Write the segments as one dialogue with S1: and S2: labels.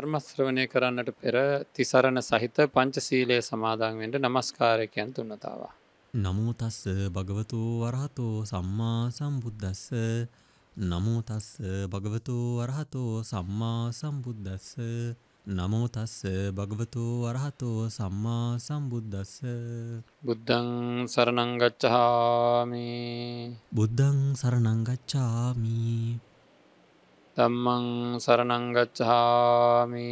S1: ධර්මශ්‍රවනය කරන්නට පෙර තිසරණ සහිත පංචසීලය සමාදාන්වෙන්ට නමස්කාරකයන් තුන්නතාවා.
S2: නමුතස්ස භගවතු වරහතෝ සම්මා සම්බුද්ධස්ස නමුතස්ස භගවතු වරහතෝ සම්මා සම්බුද්ධස්ස නමෝතස්ස භගවතු වරහතෝ සම්මා සම්බුද්ධස්ස
S1: බුද්ධං සරණංගච්චාමි
S2: බුද්ධං සරණංගච්චාමී
S1: දම්මං සරණංගච්චාමි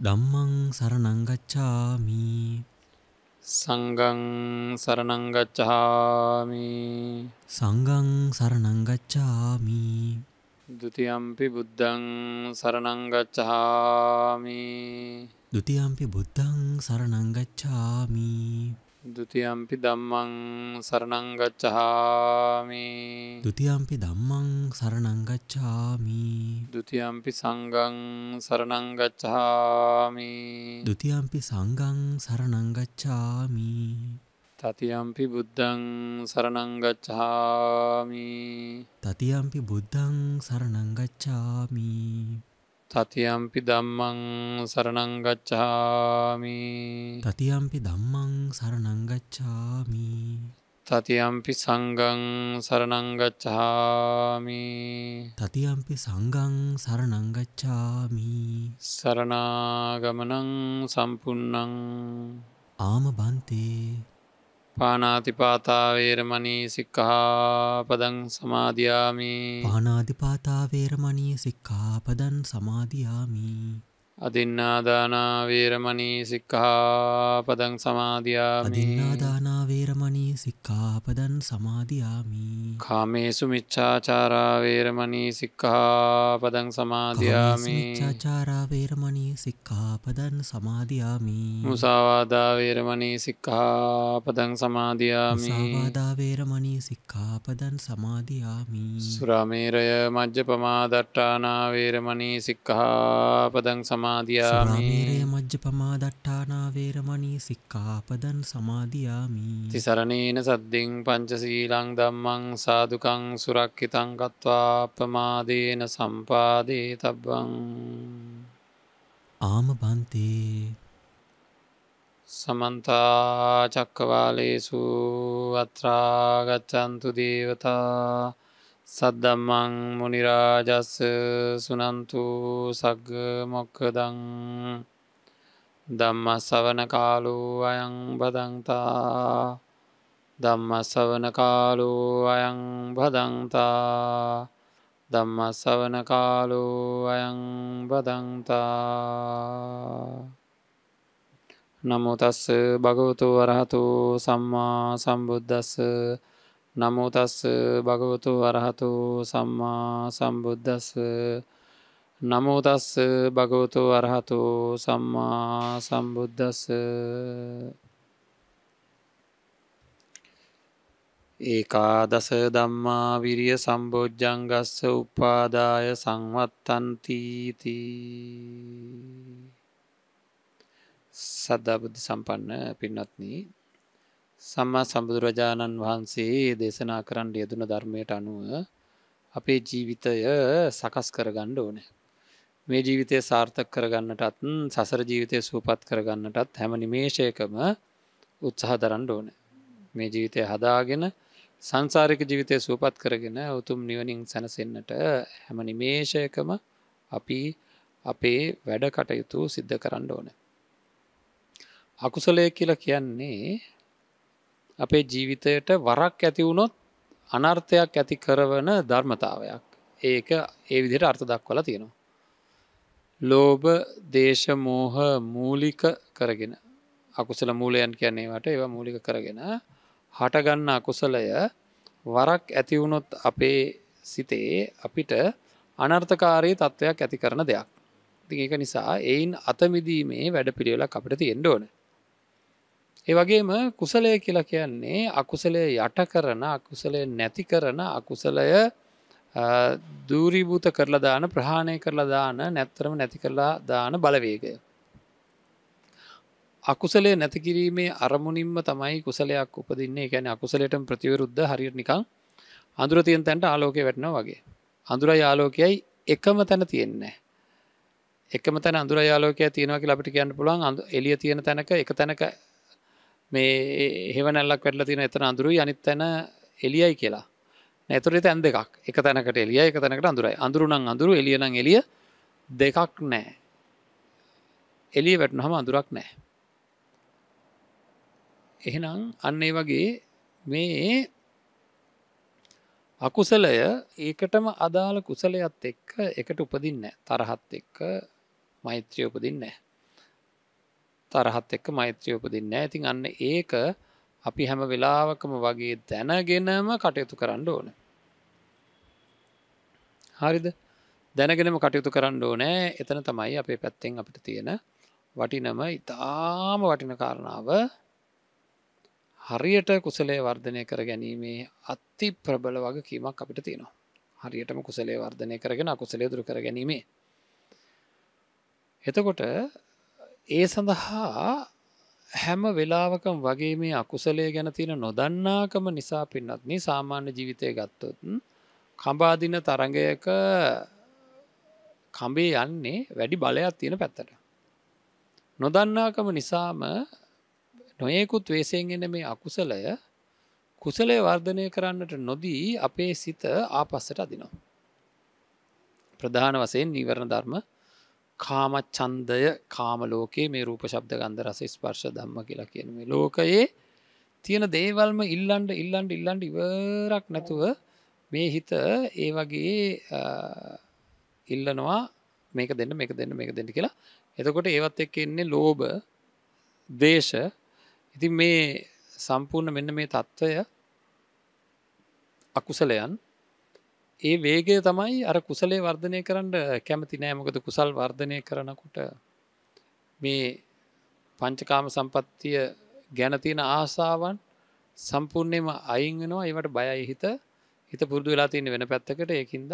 S1: දම්මං
S2: සරණංගච්චාමි
S1: සංගං සරණංගච්චාමි
S2: සංගං සරණංගච්චාමි
S1: දුතියම්පි බුද්ධං සරණංගච්චාමි
S2: දුතියම්පි බුද්ධං සරණංගච්චාමි
S1: දෘතියම්පි දම්මං සරණංගච්චහාමි දෘතියම්පි
S2: දම්මං
S1: සරණංගච්චාමි දෘතියම්පි සංගං සරණංගච්චහාමි දෘතියම්පි
S2: සංගං සරණංගච්චාමි
S1: තතියම්පි බුද්ධං සරණංගච්චාමි
S2: තතියම්පි බුද්ධං සරණංගච්චාමි
S1: තතියම්පි දම්මං සරණංගච්ඡාමි තතියම්පි දම්මං සරණංගච්ඡාමි තතියම්පි සංගං සරණංගච්ඡාමි තතියම්පි
S2: සංගං සරණංගච්ඡාමි
S1: සරණාගමනං සම්පන්නං ආම බන්තේ පානාතිපාතාවේරමනී සික්කහාපදන් සමාධයාමී පානාධිපාතාවේරමනී
S2: සික්කාපදන් සමාධයාමී
S1: අදින්නාදානාවේරමණී සික්කහාපදන් සමාධයාමි අදින්නාදානාවේරමණී සික්කාපදන් සමාධයාමි කාමේසු මිච්චාචාරාවේරමණී සික්කහාපදන් සමාධයාමි චාචාරාවේරමණී සික්කාපදන් සමාධයාමි මුසාවාදාවේරමණී සික්කහාපදන් සමාධයාමි වාදාවේරමණී සික්කාපදන් සමාධයාමි සුරාමේරය මජ්්‍ය පමාදට්ටානාවේරමණී සික්කහාපදන් සමා සමාධයාමේ මජ්්‍ය පමා දට්ටානාවේරමනී
S2: සික්කාපදන් සමාධයාමී
S1: තිසරණේන සද්ධින් පංචසීලං දම්මං සාදුකං සුරක්කිතං කත්වා පමාදේන සම්පාදේ තබ්බං ආම බන්තේ සමන්තා චක්කවාලේසු අත්‍රාගච්චන්තු දේවතා සද්දම්මං මොනිරාජස්ස සුනන්තු සග්ග මොක්කදං දම්ම සවන කාලු අයං බදන්තා දම්ම සවන කාලු අයං බදන්තා දම්ම සවන කාලු අයං බදන්තා නමුතස්ස භගවතු වරහතු සම්මා සම්බුද්ධස්ස නමෝතස් භගවතු වරහතු සම්මා සම්බුද්ධස් නමෝතස් භගවතු වරහතු සම්මා සම්බුද්ධස් ඒකා දස දම්මා විරිය සම්බෝජ්ජංගස්ස උපාදාය සංවත්තන්තීතිී සද්ධාබුද්ධ සම්පන්න පින්නත්නී සම්මා සම්බුදුරජාණන් වහන්සේ දේශනා කරන්න යෙදුන ධර්මයට අනුව අපේ ජීවිතය සකස් කරගණ්ඩ ඕන. මේ ජීවිතය සාර්ථක කරගන්නටත් සසර ජීවිතය සූපත් කරගන්නටත් හැම නිමේෂයකම උත්සාහ දරන්න ඕන. මේ ජීවිතය හදාගෙන සංසාරික ජීවිතය සූපත් කරගෙන උතුම් නිවනින් සැනසෙන්න්නට හැම නිමේෂයකම අපි අපේ වැඩ කටයුතු සිද්ධ කරන්න ඕන. අකුසලය කියලා කියන්නේ අපේ ජීවිතයට වරක් ඇති වුණොත් අනර්ථයක් ඇති කරවන ධර්මතාවයක් ඒක ඒ විදිහට අර්ථ දක්වල තියෙනවා. ලෝභ දේශමෝහ මූලික කරගෙන අකුසල මූලයන් කියන්නේට ඒවා මූලික කරගෙන හටගන්න අකුසලය වරක් ඇතිවුණොත් අපේ සිතේ අපිට අනර්ථකාරී තත්ත්වයක් ඇති කරන දෙයක්. ති ඒක නිසා එයින් අතමිදීමේ වැඩ පිළිවෙලක් අපිට තියෙන්ඩ ඕනේ ඒ වගේම කුසලය කියලා කියන්නේ අකුසලය යට කරන අකුසලය නැති කරන අකුසලය දූරීභූත කරලා දාන ප්‍රහාණය කරලා දාන නැත්තරම නැති කරලා දාන බලවේගය. අකුසලය නැතිකිරීමේ අරමුණින්ම තමයි කුසලයක් උපදින්නේ ගැන අකුසලට ප්‍රතිවරුද්ධ හරියට නිකං අඳුර තියන් තැන්ට ආලෝකය වැටන වගේ. අඳුර යාලෝකයයි එකම තැන තියෙන්නේ. එකම තැන අඳුර යාලෝකය තියෙනවා කියලා අපිට කියන්න පුළුවන් එලිය තියෙන තැනක එක තැනක මේ හෙවනැල්ලක් වැඩල තින එතන අඳුරුයි අනිත් තැන එලියයි කියලා නැතුරේ ඇන් දෙකක් එක තැනකට එලිය එක තැනකට අඳුරයි අඳුරුනං අඳුරු එලියන එලිය දෙකක් නෑ එලිය වැටන හම අඳුරක් නෑ එහෙනම් අන්නේ වගේ මේ අකුසලය ඒකටම අදාළ කුසලයත් එක්ක එකට උපදින්න තරහත් එක්ක මෛත්‍රිය උපදින්නේ තරහත් එක්ක මෛත්‍රය උපදින්න ඇතින් අන්න ඒක අපි හැම වෙලාවකම වගේ දැනගෙනම කටයුතු කරන්න ඕන හරිද දැනගෙනම කටයුතු කරන්න ඕනෑ එතන තමයි අපේ පැත්තෙන් අපිට තියෙන වටිනම ඉතාම වටින කාරණාව හරියට කුසලේ වර්ධනය කර ගැනීමේ අත්ති ප්‍රබල වගේ කීමක් අපිට තියෙනවා හරියටම කුසලේ වර්ධනය කරගෙන අකුසලේ දුරු කර ගැනීමේ එතකොට ඒ සඳහා හැම වෙලාවකම් වගේ මේ අකුසලේ ගැන තියෙන නොදන්නාකම නිසා පින්නත් මේ සාමාන්‍ය ජීවිතය ගත්තොත් කම්බාදින තරඟයක කඹේ යන්නේ වැඩි බලයක් තියෙන පැත්තට. නොදන්නාකම නිසාම නොයෙකුත් වේසයෙන්ගෙන මේ අකුසලය කුසලය වර්ධනය කරන්නට නොදී අපේ සිත ආපස්සට අදිනවා. ප්‍රධාන වසයෙන් නීවරණ ධර්ම කාමච්චන්දය කාම ලෝකයේ මේ රූප ශබ්ද ගන්ධ රස ස්පර්ශ ධම්ම කියලා කියන මේ ලෝකයේ තියෙන දේවල්ම ඉල්ලන්ඩ ඉල්ලන්ඩ ඉල්ලන්ඩ ඉවරක් නැතුව මේ හිත ඒ වගේ ඉල්ලනවා මේක දෙන්න මේක දෙන්න මේක දෙන්න කියලා එතකොට ඒවත් එක්ක එන්නේ ලෝබ දේශ ඉතින් මේ සම්පූර්ණ මෙන්න මේ තත්ත්වය අකුසලයන් ඒ වේගය තමයි අර කුසලේ වර්ධනය කරන්න කැමති නෑමකද කුසල් වර්ධනය කරනකොට මේ පංචකාම සම්පත්තිය ගැනතියෙන ආසාවන් සම්පූර්ණයම අයිංගෙනවා ඒවට බයයි හිත හිත පුරදු වෙලා තියන්න වෙන පැත්තකට ඒකින්ද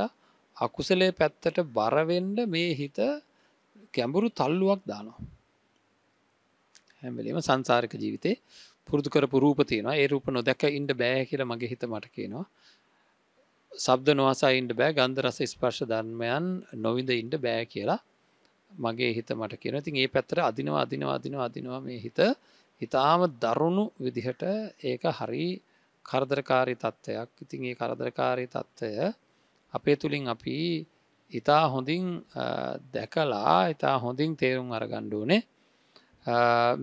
S1: අකුසලේ පැත්තට බරවෙන්ඩ මේ හිත ගැඹුරු තල්ලුවක් දානවා හැම්බලීම සංසාරක ජීවිතේ පුරදු කරපු රූපතියනවා ඒ රූප නොදැක ඉන්ඩ බෑ කියල මගේ හිත මට කියනවා සබ්ද නොවසා ඉන්ඩ බෑ ගන්ධ රස ස්පර්ශ ධර්මයන් නොවිඳ ඉන්ඩ බෑ කියලා මගේ හිත මට කියන ඉතින් ඒ පැත්තර අදිනවා අදිනවා අදිනවා අදිනවා මේ හිත හිතාම දරුණු විදිහට ඒක හරි කරදරකාරි තත්ත්වයක් ඉතින් ඒ කරදරකාරි තත්ත්වය අපේ තුළින් අපි ඉතා හොඳින් දැකලා ඉතා හොඳින් තේරුම් අරගණ්ඩුවනේ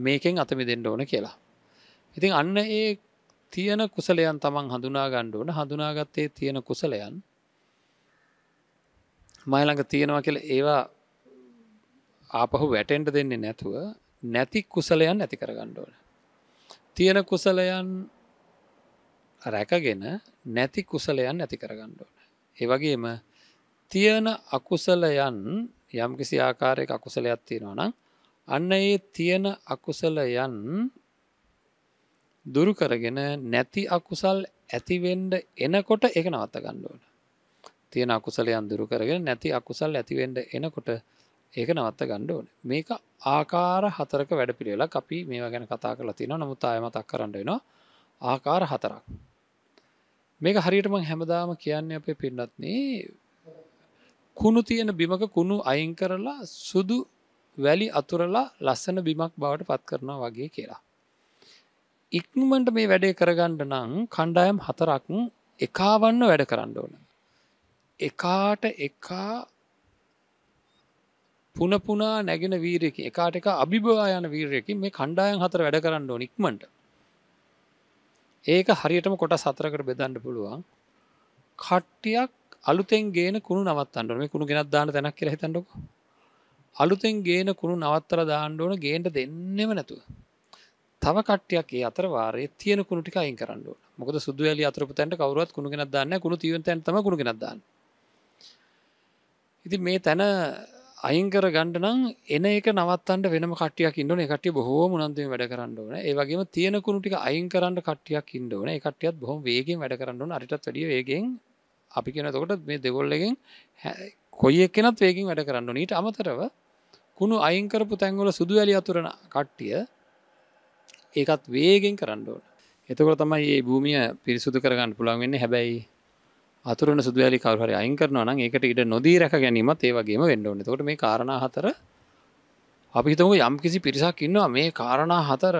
S1: මේකෙන් අතමි දෙන්න ඕන කියලා ඉතින් අන්න ඒ තියෙන කුසලයන් තමන් හඳුනා ගණ්ඩුවන හඳුනාගත්තේ තියෙන කුසලයන් මයිළඟ තියෙනවා කියල ඒවා ආපහු වැටෙන්ට දෙන්නේ නැතුව නැති කුසලයන් ඇති කර ගණ්ඩුවන තියෙන කුසලයන් රැකගෙන නැති කුසලයන් ඇති කර ගණ්ඩුවන ඒවගේම තියෙන අකුසලයන් යම්කිසි ආකාරයක අකුසලයක් තියෙනවා නම් අන්න ඒ තියෙන අකුසලයන් දුරු කරගෙන නැති අකුසල් ඇතිවෙන්ඩ එනකොට එක නවත්ත ගණ්ඩුවන තියෙන අකුසලයන් දුරු කරගෙන නැති අකුසල් ඇතිවෙන්ඩ එනකොට ඒක නවත්ත ගණ්ඩුවන මේක ආකාර හතරක වැඩ පිළිවෙලා අපි මේ ගැන කතා කල තින නමුත් අයමතක් කරන්නනවා ආකාර හතරක් මේක හරියටම හැමදාම කියන්නේ අපේ පින්නත්න්නේ කුණු තියෙන බිමක කුණු අයින් කරලා සුදු වැලි අතුරලා ලස්සන බිමක් බවට පත් කරනවා වගේ කියලා ඉක්මට මේ වැඩේ කරගණ්ඩ නං කණ්ඩායම් හතරක් එකාවන්න වැඩ කරන්න ඕන. එකාට එකා පුනපුනා නැගෙන වීරයකි එකාට එක අභිභවා යන වීරයකි මේ කණ්ඩායම් හතර වැඩ කරන්න ඕන ඉක්මට. ඒක හරියටම කොට සතරකට බෙදන්න පුළුවන් කට්ටියක් අලුතෙන් ගේන කුණු නවත්තන්න මේ කුණු ගෙනත් දාන්න තැනක් කියර හිතන්නක අලුතෙන් ගේන කුණු නවත්තර දාණ්ඩ ඕන ගේන්ට දෙන්නෙම නැතුව තව කට්ටියක් ඒ අතර වාරයේ තියෙන කුණු ටික අයින් කරන්න ඕන. මොකද සුදු ඇලි අතරපු තැනට කවුරුවත් කුණු ගෙනත් දාන්නේ නැහැ. කුණු තියෙන තැන තමයි කුණු ගෙනත් දාන්නේ. ඉතින් මේ තැන අයින් කර ගන්න නම් එන එක නවත්තන්න වෙනම කට්ටියක් ඉන්න ඕනේ. ඒ කට්ටිය බොහෝම උනන්දුවෙන් වැඩ කරන්න ඕනේ. ඒ වගේම තියෙන කුණු ටික අයින් කරන්න කට්ටියක් ඉන්න ඕනේ. ඒ කට්ටියත් බොහොම වේගෙන් වැඩ කරන්න ඕනේ. අරිටත් වැඩිය වේගෙන් අපි කියන එතකොට මේ දෙගොල්ලගෙන් කොයි එක්කෙනත් වේගෙන් වැඩ කරන්න ඕනේ. ඊට අමතරව කුණු අයින් කරපු තැන්වල සුදු ඇලි අතුරන කට්ටිය ඒකත් වේගෙන් කරන්න ඕන එතකොට තමයි ඒ භූමිය පිරිසුදු කරගන්න පුළන් වෙන්න හැබැයි අතුරන සුදවැලි කවරහරි අයින් කරනවා නම් ඒකට ඉඩ නොදී රැක ගැනීමත් ඒ වගේම වෙන්න ඕනේ. එතකොට මේ කාරණා හතර අපි හිතමු යම්කිසි පිරිසක් ඉන්නවා මේ කාරණා හතර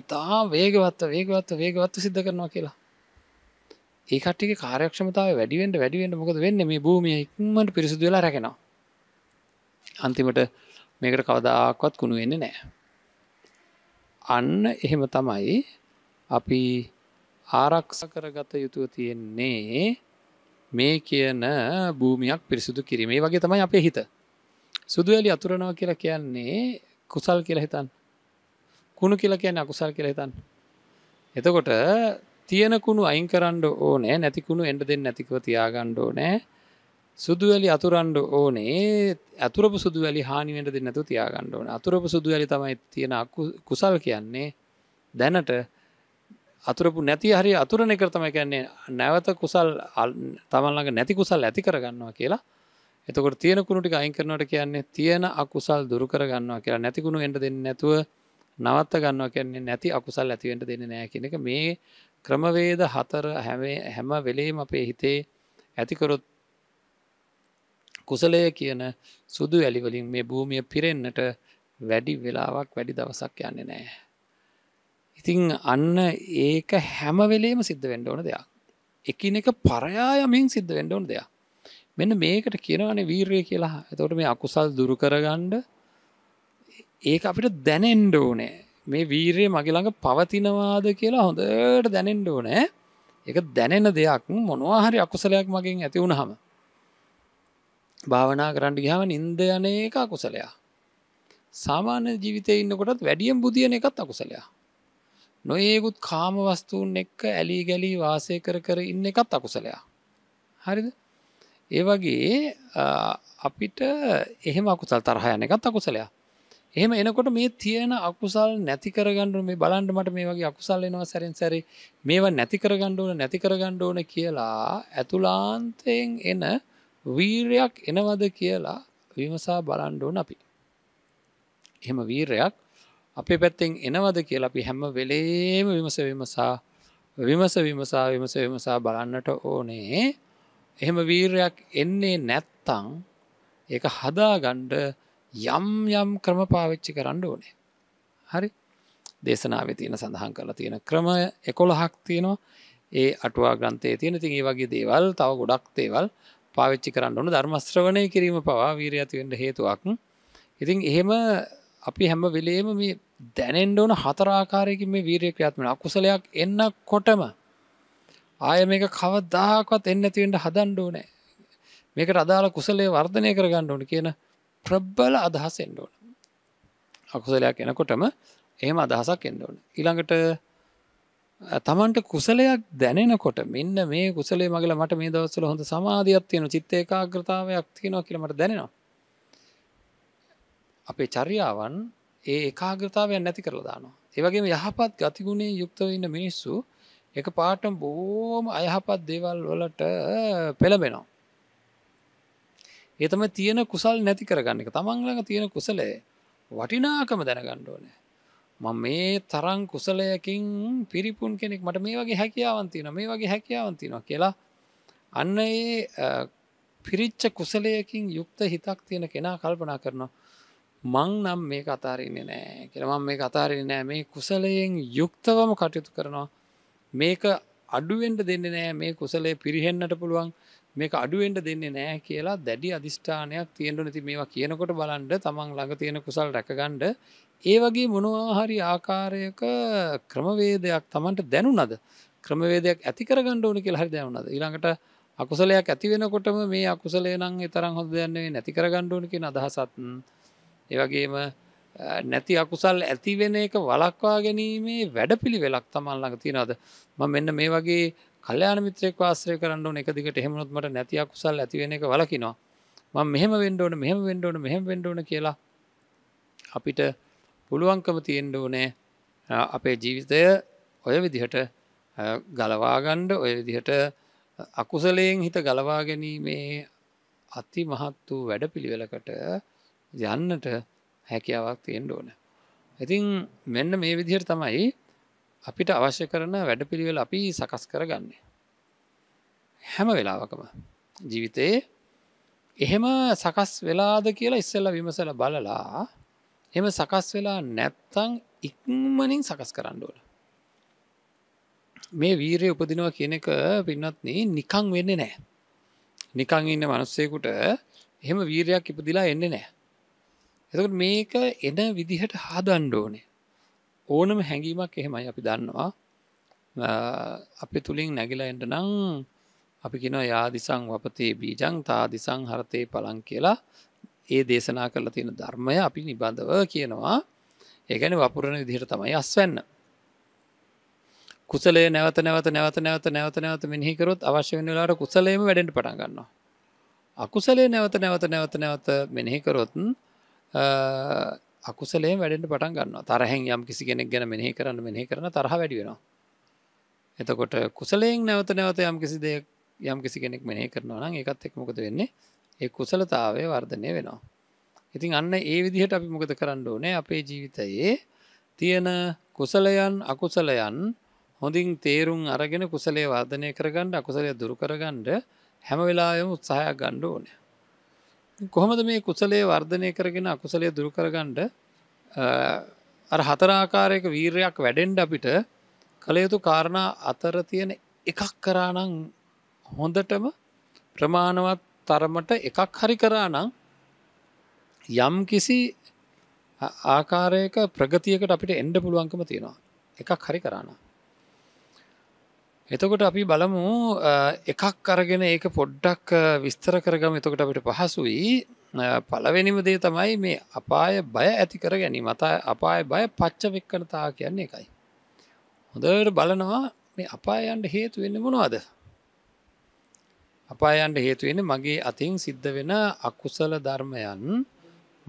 S1: ඉතා වේගවත් වේගවත් වේගවත් සිද්ධ කරනවා කියලා. ඒ කට්ටියගේ කාර්යක්ෂමතාවය වැඩි වෙන්න වැඩි වෙන්න මොකද වෙන්නේ මේ භූමිය ඉක්මනට පිරිසුදු වෙලා රැකෙනවා. අන්තිමට මේකට කවදාකවත් කුණු වෙන්නේ නැහැ. අන්න එහෙම තමයි අපි ආරක්ෂ කරගත යුතුව තියෙන්නේ මේ කියන භූමියක් පිරිසුදු කිරීමේ වගේ තමයි අපේ හිත සුදුවැලි අතුරනවා කියලා කියන්නේ කුසල් කියලා හිතන් කුණු කියලා කියන්නේ අකුසල් කියලා හිතන් එතකොට තියෙනකුණු අයින් කරන්න ඕනෑ නැතිකුණු එඩ දෙන්න නැතිකව තියාගණ්ඩ ඕනෑ සුදුවැලි අතුරන්ඩ ඕනේ ඇතුරපු සුදුවැලි හානිවෙන්ට දෙන්නතු තියාගණ්ඩ ඕන අතුරපු සුදුවැලි තමයි තියෙන කුසල් කියන්නේ දැනට අතුරපු නැති හරි අතුරණ කර තමයි කියන්නේ නැවත කුසල් තමල්ලඟ නැති කුසල් ඇති කරගන්නවා කියලා එතකොට තියෙන කුණුටි අයින් කරනට කියන්නේ තියෙන අකුසල් දුරු කරගන්නවා කියලා නැතිකුණු එට දෙන්න නැතුව නවත්ත ගන්නවා කියන්නේ නැති අකුසල් ඇතිවෙන්ට දෙන්න නෑ කියන එක මේ ක්‍රමවේද හතර හැම වෙලේම අපේ හිතේ ඇතිකරොත් කුසලය කියන සුදු ඇලිවලින් මේ භූමිය පිරෙන්න්නට වැඩි වෙලාවක් වැඩි දවසක් යන්නේ නෑ. ඉතිං අන්න ඒක හැමවෙලේම සිද්ධ වෙන්ඩ ඕන දෙයක්. එකින එක පරයායමින් සිද්ධ වෙන්ඩ ඕන දෙයක්. මෙන්න මේකට කියනවනේ වීර්ය කියලා එතවට මේ අකුසල් දුරුකරගණ්ඩ ඒක අපිට දැනෙන්ඩ ඕනෑ මේ වීරය මගේළඟ පවතිනවාද කියලා හොඳට දැනෙන්ඩ ඕනෑ එක දැනෙන දෙයක් මොනවාහරි අකුසලයක් මගින් ඇති වුණ හම භාවනා කරන්න ගහම නින්ද යන එක අකුසලයා සාමාන්‍ය ජීවිතය ඉන්නකොටත් වැඩියම් බුදියන එකත් අකුසලයා නොඒකුත් කාම වස්තුූන් එක්ක ඇලී ගැලී වාසය කර කර ඉන්න එකත් අකුසලයා හරිද ඒ වගේ අපිට එහෙම අකුසල් තරහයන එකත් අකුසලයා එහෙම එනකොට මේ තියෙන අකුසල් නැති කරගණඩු මේ බලන්ඩ මට මේ වගේ අකුසල් එනවා සැරෙන් සැරි මේවා නැති කරගණ්ඩුවන නැති කරගණ්ඩ ඕන කියලා ඇතුලාන්තයෙන් එන වීරයක් එනවද කියලා විමසා බලන්ඩෝන අපි. එහෙම වීරයක් අපේ පැත්තෙන් එනවද කියලා අපි හැම වෙලේම විමස විමසා විමස විමසා විමස විමසා බලන්නට ඕනේ එහෙම වීරයක් එන්නේ නැත්තං ඒක හදාගණ්ඩ යම් යම් ක්‍රම පාවිච්චි කරන්න ඕනේ. හරි දේශනාව තියෙන සඳහන් කලා තියෙන ක්‍රම එකොළහක් තියෙනවා ඒ අටවා ග්‍රන්තය තියෙන තින් ඒ වගේ දේවල් තව ගොඩක් තේවල් පාවිච්චි කරන්න ඕන ධර්මස්ත්‍රවණය කිරීම පවා වීර ඇතිවෙන්ට හේතුවක් ඉතින් එහෙම අපි හැම වෙලේම මේ දැනෙන්ඩෝන හතරාකාරයකින් මේ වීරය ක්‍රියාත්මන අකුසලයක් එන්න කොටම ආය මේක කවදදාකත් එන්න ඇතිවෙන්ට හදන්ඩෝනෑ මේක රදාල කුසලේ වර්ධනය කරගන්න ඕන කියන ප්‍රබ්බල අදහස් එන්ඩෝන අකුසලයක් එනකොටම එහෙම අදහසක් එන්න ඕන ඉළඟට තමන්ට කුසලයක් දැනෙනකොට මෙන්න මේ කුසලේ මගල මට මේ දවස්සල හොඳ සමාධයක් තියෙන චිත්ත ඒකාග්‍රතාවයක් තියෙනවා කියලමට දැනෙනවා. අපේ චර්යාවන් ඒ ඒකාග්‍රතාවයක් නැති කරලා දානවා. ඒවගේම යහපත් ගතිගුණේ යුක්තව ඉන්න මිනිස්සු එක පාටම් බෝම අයහපත් දේවල් වලට පෙළබෙනවා. ඒතම තියෙන කුසල් නැති කරගන්න එක තමන්ලඟ තියෙන කුසලේ වටිනාකම දැනගණ්ඩෝනෑ මං මේ තරං කුසලයකින් පිරිපුන් කෙනෙක් මට මේ වගේ හැකියාවන්තින මේ වගේ හැකියාවන්තිනවා කියලා අන්න ඒ පිරිච්ච කුසලයකින් යුක්ත හිතක් තියෙන කෙනා කල්පනා කරනවා මං නම් මේ කතාරන්නේ නෑ කියලමම් මේ කතාරන්නේ නෑ මේ කුසලයෙන් යුක්තවම කටයුතු කරනවා මේක අඩුවෙන්ට දෙන්න නෑ මේ කුසලේ පිරිහෙන්න්නට පුළුවන් මේක අඩුවෙන්ට දෙන්නේ නෑ කියලා දැඩි අධිෂ්ඨානයක් තියෙන්ට නැති මේවා කියනකොට බලන්ඩ තමන් ළඟ තියෙන කුසල් රැකගණ්ඩ ඒ වගේ මොනවාහරි ආකාරයක ක්‍රමවේදයක් තමන්ට දැනුනද ක්‍රමවේදයක් ඇති කරගණ්ඩ ඕනි කියලා හරි දැනුනද ඊළඟට අකුසලයක් ඇති වෙනකොටම මේ අකුසලේ නං තරම් හොඳ දෙයන්නේ නැති කරගණ්ඩෝනකින් අදහසත් ඒවගේම නැති අකුසල් ඇතිවෙන එක වලක්වා ගැනීමේ වැඩ පිළි වෙලක් තමන් ළඟ තියෙනද ම මෙන්න මේ වගේ කල්්‍යයාන මිත්‍රයෙක් වාසය කරන්න එක දිගට හෙමුණොත්මට නැතියක් කුසල් ඇතිවෙන එක වලකිනවා ම මෙහම වෙන්ඩෝන මෙහම වෙන්ඩෝන මෙහම වෙන්ඩෝන කියලා අපිට පුළුවන්කම තියෙන්ඩ ඕනෑ අපේ ජීවිතය ඔය විදිහට ගලවාගණ්ඩ ඔය විදිහට අකුසලයෙන් හිත ගලවා ගැනීමේ අති මහත් වූ වැඩ පිළිවෙලකට යන්නට හැකියාවක් තියෙන් ඕන. ඉතින් මෙන්න මේ විදිහට තමයි අපිට අවශ්‍ය කරන වැඩපිළිවෙල අපි සකස් කරගන්න. හැම වෙලාවකම ජීවිතයේ එහෙම සකස් වෙලාද කියලා ඉස්සල්ල විමසල බලලා එම සකස් වෙලා නැත්තං ඉක්මනින් සකස් කරන්නඩුවල. මේ වීරය උපදිනවා කියන එක පින්නත්න නිකං වෙන්න නෑ. නිකං ඉන්න මනුස්සයකුට එහෙම වීරයක් ඉපදිලා එන්න නෑ. එතකට මේක එන විදිහට හාදණ්ඩෝනේ ඕනම හැඟීමක් එහෙමයි අපි දන්නවා අපි තුළින් නැගිලා එට නං අපි කින යාදිසං වපතේ බීජං තාදිසං හරතය පලං කියලා ඒ දේශනා කරලා තියෙන ධර්මය අපි නිබඳව කියනවා ඒගැන වපුරණ විදිහට තමයි අස්වන්න කුසලේ නැවත නැවත නැවත නැවත නැවත නැවත මෙහිකරොත් අවශ්‍ය වෙනලාට කුසලේම වැඩට පටගන්නවා අකුසලේ නැවත නැවත නැවත නැවත මෙනෙහිකරොත් අකුසලේ වැඩට පටන් ගන්න තරහෙන් යම් කිසි කෙනෙක් ගැන මෙහහි කරන්න මෙහහි කරන තරහ වැඩිවෙනවා එතකොට කුසලයෙන් නැවත නැවත යම් කිසි දෙයක් යම් කිසි කෙනෙක් මෙහහි කරනවා නම් එකත් එක් මොකද වෙන්නේ ඒ කුසලතාවේ වර්ධනය වෙනවා ඉතින් අන්න ඒ විදිහට අපි මොකද කරන්න ඕනේ අපේ ජීවිතයේ තියෙන කුසලයන් අකුසලයන් හොඳින් තේරුම් අරගෙන කුසලේ වාදනය කරගන්න අකුසලය දුරු කරගණ්ඩ හැම වෙලායම උත්සාහයක් ගණ්ඩ ඕනෑ කොහොමද මේ කුසලේ වර්ධනය කරගෙන අකුසලය දුරුකරගණ්ඩ අර හතරාකාරයක වීරයක් වැඩෙන්ඩ අපිට කළයුතු කාරණ අතර තියෙන එකක් කරානං හොඳටම ප්‍රමාණවත් තරමට එකක් හරි කරානං යම් කිසි ආකාරයක ප්‍රගතියකට අපිට එන්ඩ පුළුවන්කම තියෙනවා එකක් හරි කරන්න එතකොට අපි බලමු එකක් අරගෙන ඒක පොඩ්ඩක් විස්තර කරගම එතකොට අපිට පහසුයි පලවෙනිම දේ තමයි මේ අපාය බය ඇති කර ගැනීම අතා අපාය බය පච්ච වෙක්කනතා කියන්නේ එකයි. හොඳට බලනවා මේ අපායන්ට හේතු වෙන්න මොනවාද. අපායන්ට හේතුවෙන මගේ අතින් සිද්ධ වෙන අකුසල ධර්මයන්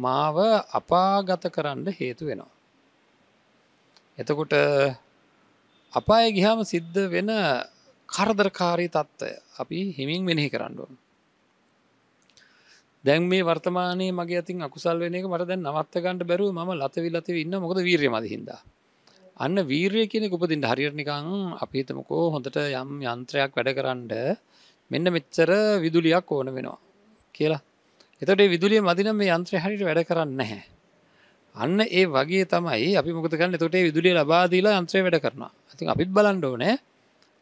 S1: මාව අපාගත කරන්න හේතු වෙනවා. එතකොට අපාය ගිහාම සිද්ධ වෙන කරදරකාරී තත්ත්වය අපි හිමින් මෙනෙහි කරන්නුවන් දැන් මේ වර්තමානය මගේ අතින් අකුසල් වෙනක මට දැන් නවත්ත ගන්නට බැරුව ම ලතවිලතිව ඉන්න මොකද වීරය මදහින්ද අන්න වීරය කියෙනෙ උපදින් හරිරනිකං අපි හිතමකෝ හොඳට යම් යන්ත්‍රයක් වැඩ කරන්න මෙන්න මෙච්චර විදුලියක් ඕන වෙනවා කියලා එතට විදුලිය මදිනම් මේ යන්ත්‍ර හරිට වැඩ කරන්න නැහැ අන්න ඒ වගේ තමයි අපි මොකද කරන්න තොටේ විදුලිය ලබාදීලා යන්ත්‍රය වැඩ කරනවා ඉතින් අපිත් බලන්ඩ ඕනෑ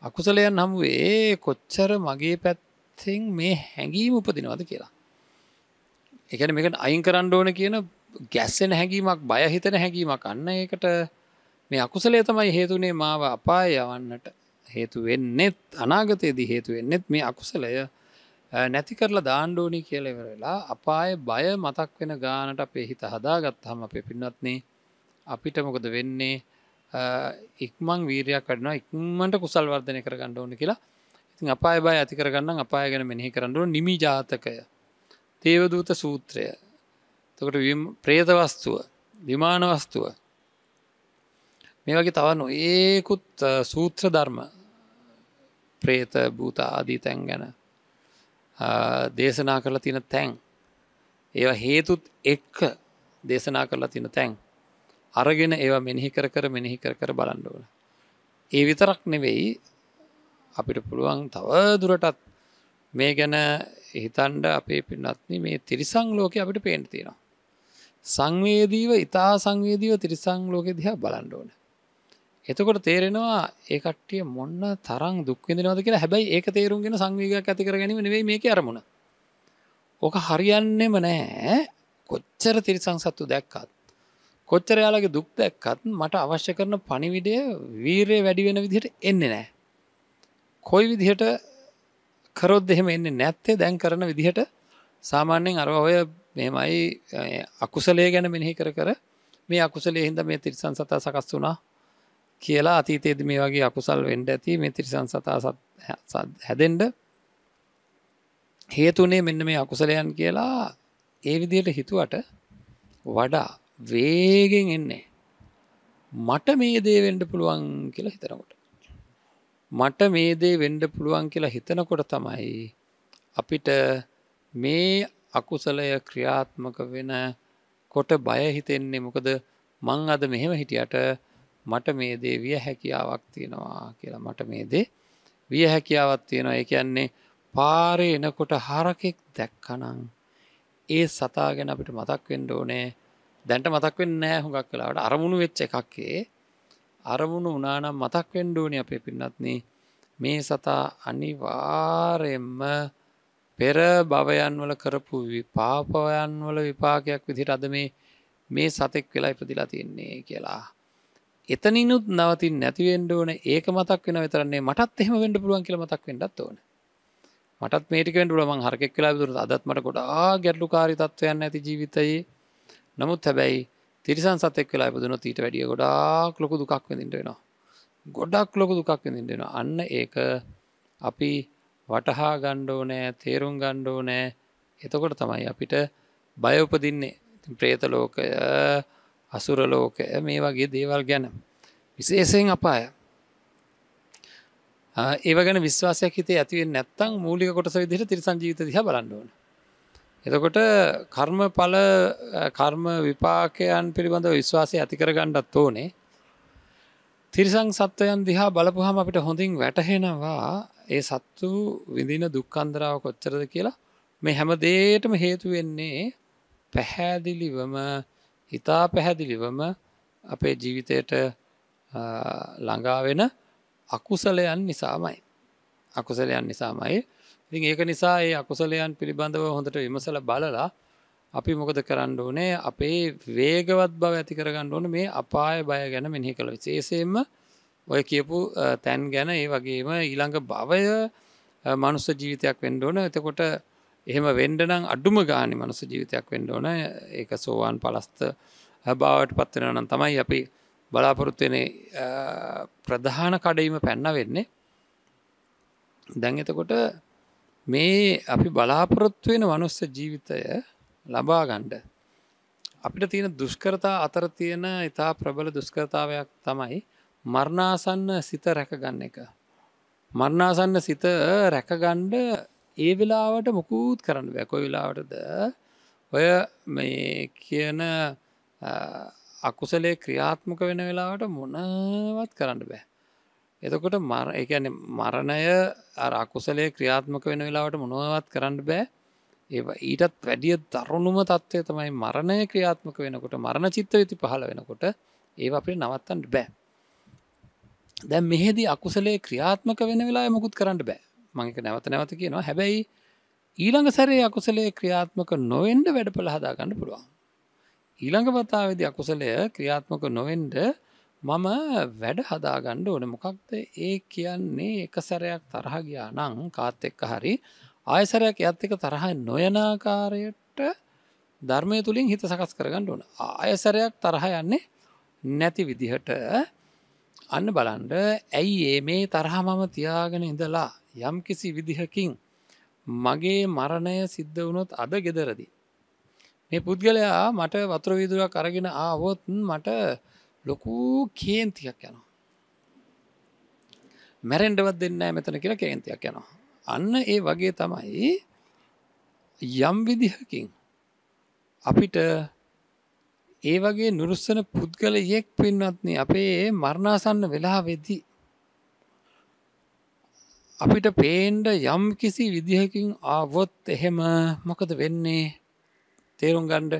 S1: අකුසලයන් හමුවේ කොච්චර මගේ පැත්තෙන් මේ හැඟීම උපදිනවද කියලා එකන මේකට අයින් කරන්න ඕන කියන ගැස්සෙන හැඟීමක් බය හිතන හැඟීමක් අන්න ඒකට මේ අකුසලේ තමයි හේතුනේ මාව අපා යවන්නට හේතු වෙන්නෙත් අනාගතයේදී හේතු වෙන්නෙත් මේ අකුසලය නැති කරලා දාණ්ඩෝනි කියලෙවර වෙලා අපාය බය මතක් වෙන ගානට අපේ හිත හදා ගත්තහම අපේ පින්නත්නේ අපිට මොකද වෙන්නේ ඉක්මං වීරයක් කඩනවා ඉක්මට කුසල් වර්ධනය කර ගණඩ ඕන කියලා ඉතින් අපා බයි ඇති කරගන්න අපාය ගැන මෙනෙහි කරන්නඩුව නිමි ජාතකය තේවදූත සූත්‍රය තකට ප්‍රේතවස්තුව විමානවස්තුව මේ වගේ තවන්න ඒකුත් සූත්‍ර ධර්ම ප්‍රේත භූත ආදී තැන් ගැන දේශනා කරලා තින තැන් ඒවා හේතුත් එක්ක දේශනා කරලා තින තැන් අරගෙන ඒවා මෙනෙහි කර කර මෙනෙහි කර කර බලන්ඩුවන. ඒ විතරක් නෙවෙයි අපිට පුළුවන් තව දුරටත් මේ ගැන හිතන්ඩ අපේ පින්නත්න මේ තිරිසං ලෝක අපිට පේන්තිෙනවා. සංවේදීව ඉතා සංවේදීව තිරිසං ලෝක දිහා බලන්ඩෝන. එතකොට තේරෙනවා ඒකට්ටිය මොන්න තරං දුක්විඳනවද කියලා හැබැයි ඒක තේරුම්ගෙන සංවීග ඇතිකර ගැනීම නෙවේ මේක අරමුණ ඕක හරියන්නෙම නෑ කොච්චර තිරිසං සත්තු දැක්කත් කොච්චර යාලගේ දුක් දැක්කත් මට අවශ්‍ය කරන පණිවිඩය වීරය වැඩි වෙන විදිහට එන්නේ නෑ. කොයි විදිහට කරොත් එහෙම එන්නේ නැත්තේ දැන් කරන විදිහට සාමාන්‍යයෙන් අර ඔය මෙමයි අකුසලේ ගැන මෙනෙහි කර කර මේ අකුසලේ හින්ද මේ තිරිසන් සතා සකස් වුණා කියලා අතීතයේද මේ වගේ අකුසල් වෙන්ඩ ඇති මේ තිරිසන් සතා හැදෙන්ඩ හේතුනේ මෙන්න මේ අකුසලයන් කියලා ඒ විදියට හිතුවට වඩා වේගෙන් එන්නේ මට මේ දේ වෙන්ඩ පුළුවන් කියලා හිතනකොට මට මේ දේ වෙන්ඩ පුළුවන් කියලා හිතනකොට තමයි අපිට මේ අකුසලය ක්‍රියාත්මක වෙන කොට බය හිතෙන්නේ මොකද මං අද මෙහෙම හිටියට මට මේ දේ විය හැකියාවක් තියෙනවා කියලා මට මේ දේ විය හැකියාවත් තියෙනවා ඒ කියන්නේ පාරය එනකොට හරකෙක් දැක්කනං ඒ සතාගෙන අපිට මතක් වෙන්ඩ ඕනේ දැන්ට මතක් වෙන්න නෑ හුඟක් කලාවට අරමුණු වෙච්ච එකක්කේ අරමුණු උනානම් මතක් වෙන්ඩෝනි අපේ පින්නත්න මේ සතා අනිවාරෙන්ම පෙර භවයන් වල කරපු පාපවයන් වල විපාකයක් විදිහට අද මේ මේ සතෙක් වෙලා ඉපදිලා තියන්නේ කියලා. එතනිනුත් නවතින් නැතිවෙන්ඩ ඕන ඒක මතක් වෙන විතරන්නේ මටත් එහෙම වෙන්ඩ පුළුවන් කියල මතක් වෙන්නත් ඕන මටත් මේටිකෙන්ඩුලම හරකෙක් කලා දුර අදත්මට ගොඩා ගැටලු කාරි තත්වයන්න ඇති ජීවිතයේ නමුත් හැබැයි තිරිසන් සතෙක් වෙලා ඉපදුන තීට වැඩිය ගොඩාක් ලොකු දුකක් වෙදිට වෙනවා. ගොඩක් ලොකු දුකක් වෙදිටෙන අන්න ඒක අපි වටහා ගණ්ඩෝ නෑ තේරුම් ගණ්ඩෝ නෑ එතකොට තමයි අපිට බයඋපදින්නේ ප්‍රේත ලෝකය අසුරලෝකය මේ වගේ දේවල් ගැන විශේෂයෙන් අපාය ඒවගෙන විශ්වාසයක් හිතේ ඇතිවෙන් නැත්තං මූලික කොටස විදිහට තිරිසංජීවිත දිහ බලන්ඩුවන එතකොට කර්මඵල කර්ම විපාකයන් පිළිබඳ විශ්වාසය ඇතිකර ගණ්ඩත් ඕනේ තිරිසං සත්වයන් දිහා බලපුහම අපිට හොඳින් වැටහෙනවා ඒ සත්තු විඳින දුක්කන්දරාව කොච්චරද කියලා මේ හැම දේටම හේතු වෙන්නේ පැහැදිලිවම හිතා පැහැදිලිවම අපේ ජීවිතයට ළඟාවෙන අකුසලයන් නිසාමයි අකුසලයන් නිසාමයි ඉතින් ඒක නිසා ඒ අකුසලයන් පිළිබඳව හොඳට විමසල බලලා අපි මොකද කරන්න ඕනේ අපේ වේගවත් බව ඇති කරගන්න ඕන මේ අපාය බය ගැන මෙහි කළ විශේෂයෙන්ම ඔය කියපු තැන් ගැන ඒ වගේම ඊළඟ භවය මනුස්ස ජීවිතයක් වෙන්න ඕන එතකොට එහෙම වෙන්ඩනම් අඩුම ගානි මනුස ජීවිතයක් වෙන්න ඕන ඒක සෝවාන් පලස්ත හැබාවට පත්වෙන නම් තමයි අපි බලාපොරොත්වෙන ප්‍රධාන කඩීම පැන්න වෙන්නේ දැන් එතකොට මේ අපි බලාපොරොත්තු වෙන මනුස්ස ජීවිතය ලබා ගණ්ඩ අපිට තියෙන දුෂ්කරතා අතර තියෙන ඉතා ප්‍රබල දුෂ්කරතාවයක් තමයි මරණාසන්න සිත රැකගන්න එක මරණාසන්න සිත රැකගණ්ඩ ඒ වෙලාවට මුකූත් කරන්න වැකොයි වෙලාවටද ඔය මේ කියන අකුසලේ ක්‍රියාත්මක වෙන වෙලාවට මොනවත් කරන්න බෑ එතකොට මර එකන මරණය අකුසලේ ක්‍රියාත්මක වෙන වෙලාවට මොනොවත් කරන්න බෑ ඒ ඊටත් වැඩිය දරුණුම තත්ත්වය තමයි මරණය ක්‍රියාත්මක වෙනකොට මරණ චිත්ත යුති පහළ වෙනකොට ඒ අපේ නවත්තන්න බෑ දැ මෙහෙදී අකුසලේ ක්‍රියාත්මක වෙන වෙලා මුකුත් කරන්න බෑ මංක නැවත නැවත කියනවා හැබැයි ඊළඟ සැරේ අකුසලේ ක්‍රියාත්මක නොවෙන්ඩ වැඩ පළ හදාගන්න පුළුවන් ඊළඟ පතාවදි අකුසලය ක්‍රියාත්මක නොවෙන්ඩ මම වැඩ හදාගණ්ඩ ඕන මොකක්ද ඒ කියන්නේ එක සැරයක් තරහ ගියා නං කාත් එක්ක හරි ආයසරයක් ඇත් එක තරහ නොයනාකාරයට ධර්මය තුළින් හිත සකස් කරගන්න ඕන ආයසරයක් තරහ යන්නේ නැති විදිහට අන්න බලන්ඩ ඇයි ඒ මේ තරහ මම තියාගෙන ඉඳලා යම් කිසි විදිහකින් මගේ මරණය සිද්ධ වුණොත් අද ගෙදරදි. මේ පුද්ගලයා මට වත්‍රවීදුරක් අරගෙන ආවොත් මට ලොකු කේන්තියක් යනවා මැරෙන්ඩවත් දෙන්න මෙතන කියලා කේන්තියක් යනවා අන්න ඒ වගේ තමයි යම් විදිහකින් අපිට ඒ වගේ නුරුස්සන පුද්ගලයෙක් පින්වත්න අපේ මරණාසන්න වෙලා වෙදි අපිට පේන්ඩ යම් කිසි විදිහකින් ආවොත් එහෙම මොකද වෙන්නේ තේරුම් ගණ්ඩ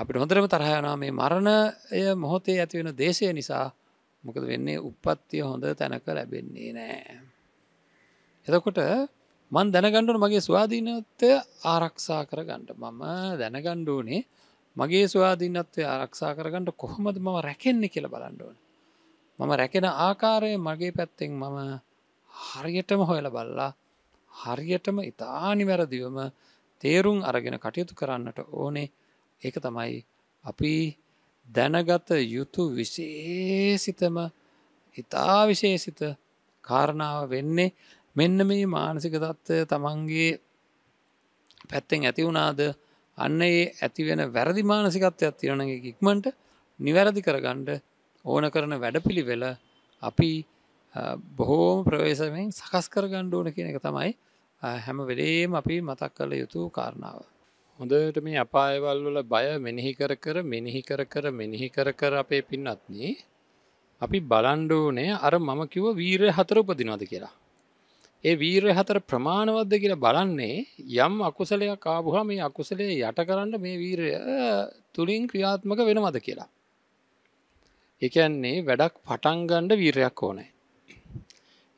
S1: අපිට හොඳරම තරහයනා මේ මරණය මොහොතේ ඇතිවෙන දේශය නිසා මොකද වෙන්නේ උපත්තිය හොඳ තැනක ලැබෙන්නේ නෑ. එතකොට මන් දැනගණ්ඩුන මගේ ස්වාධීනත්වය ආරක්ෂා කරගන්නට මම දැනගණ්ඩුවනේ මගේ ස්වාධීනත්වය ආරක්ෂා කරගන්නට කොහොමද මම රැකෙන්නේ කියල බලන්ඩුවන. මම රැකෙන ආකාරය මගේ පැත්තෙන් මම හරියටම හොයල බල්ලා හරියටම ඉතානිවැරදිවම තේරුම් අරගෙන කටයුතු කරන්නට ඕනේ ඒක තමයි අපි දැනගත යුතු විශේසිතම ඉතා විශේසිත කාරණාව වෙන්නේ මෙන්න මේ මානසික තත්ත්ව තමන්ගේ පැත්තෙන් ඇති වුණාද අන්න ඒ ඇතිවෙන වැරදි මානසිකත්වයක් තිරණගේ ඉක්මට නිවැරදි කරගණ්ඩ ඕන කරන වැඩපිළිවෙල අපි බොහෝම ප්‍රවේශමෙන් සකස් කරගණ්ඩ ඕන කියන එක තමයි හැම වෙලේම අපි මතක් කළ යුතු කාරණාව හොඳට මේ අපායවල් වල බය මෙනෙහි කර කර මෙනෙහි කර කර මෙනෙහි කර කර අපේ පින්නත්නේ අපි බලන්ඩෝනේ අර මම කිව වීරය හතර උපදිනවද කියලා. ඒ වීරය හතර ප්‍රමාණවද්ද කියලා බලන්නේ යම් අකුසලයක් කාබුහා මේ අකුසලේ යට කරන්න මේ වීරය තුළින් ක්‍රියාත්මක වෙනවද කියලා. එකන්නේ වැඩක් පටන්ගණ්ඩ වීරයක් ඕනෑ.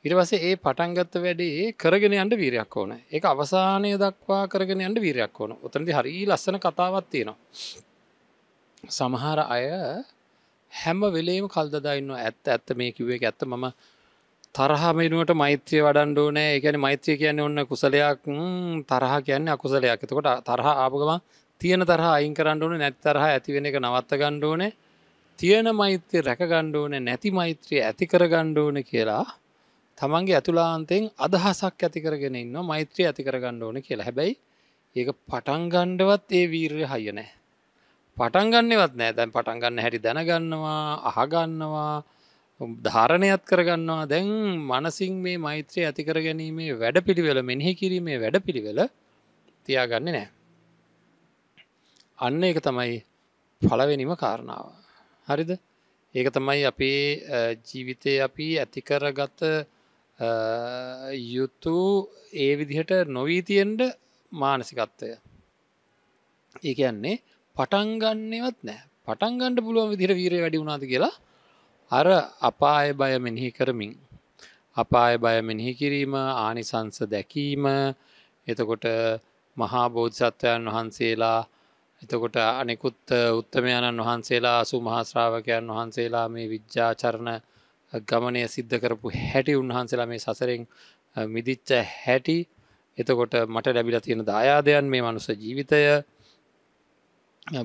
S1: ඉටවසේ ඒ පටන්ගත්ත වැඩේ කරගෙන අන්ට වීරයක් ඕන එක අවසානය දක්වා කරගෙන අන්ට වීරයක් ඕන උතනති හරි ලස්සන කතාවත් තියෙනවා සමහර අය හැම වෙලේම කල්දදායින්න ඇත්ත ඇත්ත මේ කිවේ ඇත්ත මම තරහමෙනුවට මෛත්‍රය වඩන්ඩ නෑ එකන මෛත්‍රය කියන්න ඔන්න කුසලයක් තරහ කියන්න අකුසලයක් එතකොට තරහ ආපුගම තියෙන තරහ අයින් කරන්නඩුවන නැත් තරහ ඇතිවෙන එක නවත්ත ගණ්ඩෝනේ තියෙන මෛත්‍ය රැක ගණ්ඩෝන නැති මෛත්‍රය ඇති කර ගණ්ඩෝන කියලා තමන්ගේ ඇතුලාන්තෙන් අදහසක් ඇතිකරගෙන ඉන්න මෛත්‍රී ඇතිකරගන්න ඕන කියලා හැබැයි ඒක පටන්ගණ්ඩවත් ඒ වීර්ය හයනෑ. පටන්ගන්නවත් නෑ දැන් පටන්ගන්න හැටි දැනගන්නවා අහගන්නවා ධාරණයත් කරගන්නවා දැන් මනසින් මේ මෛත්‍රය ඇතිකර ගැනීමේ වැඩ පිළිවෙල මෙහි කිරීමේ වැඩ පිළිවෙල තියාගන්න නෑ. අන්න ඒක තමයි පලවෙනිම කාරණාව. හරිද ඒක තමයි අපේ ජීවිතය අපි ඇතිකරගත යුතු ඒ විදිහට නොවීතියෙන්ට මානසිකත්වය ඒ කියන්නේ පටන්ගන්නවත් නෑ පටන්ගන්නඩ පුළුවන් විදිර වීරය වැඩි වුණාද කියලා අර අපාය බය මෙිහි කරමින් අපාය බය මෙිහි කිරීම ආනිසංස දැකීම එතකොට මහා බෝධසත්වයන් වහන්සේලා එතකොට අනෙකුත් උත්තමයණන් වහන්සේලා අසු මහාශ්‍රාවකයන් වහන්සේලා මේ විද්්‍යාචරණ ගමනය සිද්ධ කරපු හැටි උන්වහන්සේලා මේ සසරෙන් මිදිච්ච හැටි එතකොට මට ලැබිලා තියෙන දායාදයන් මේ මනුස ජීවිතය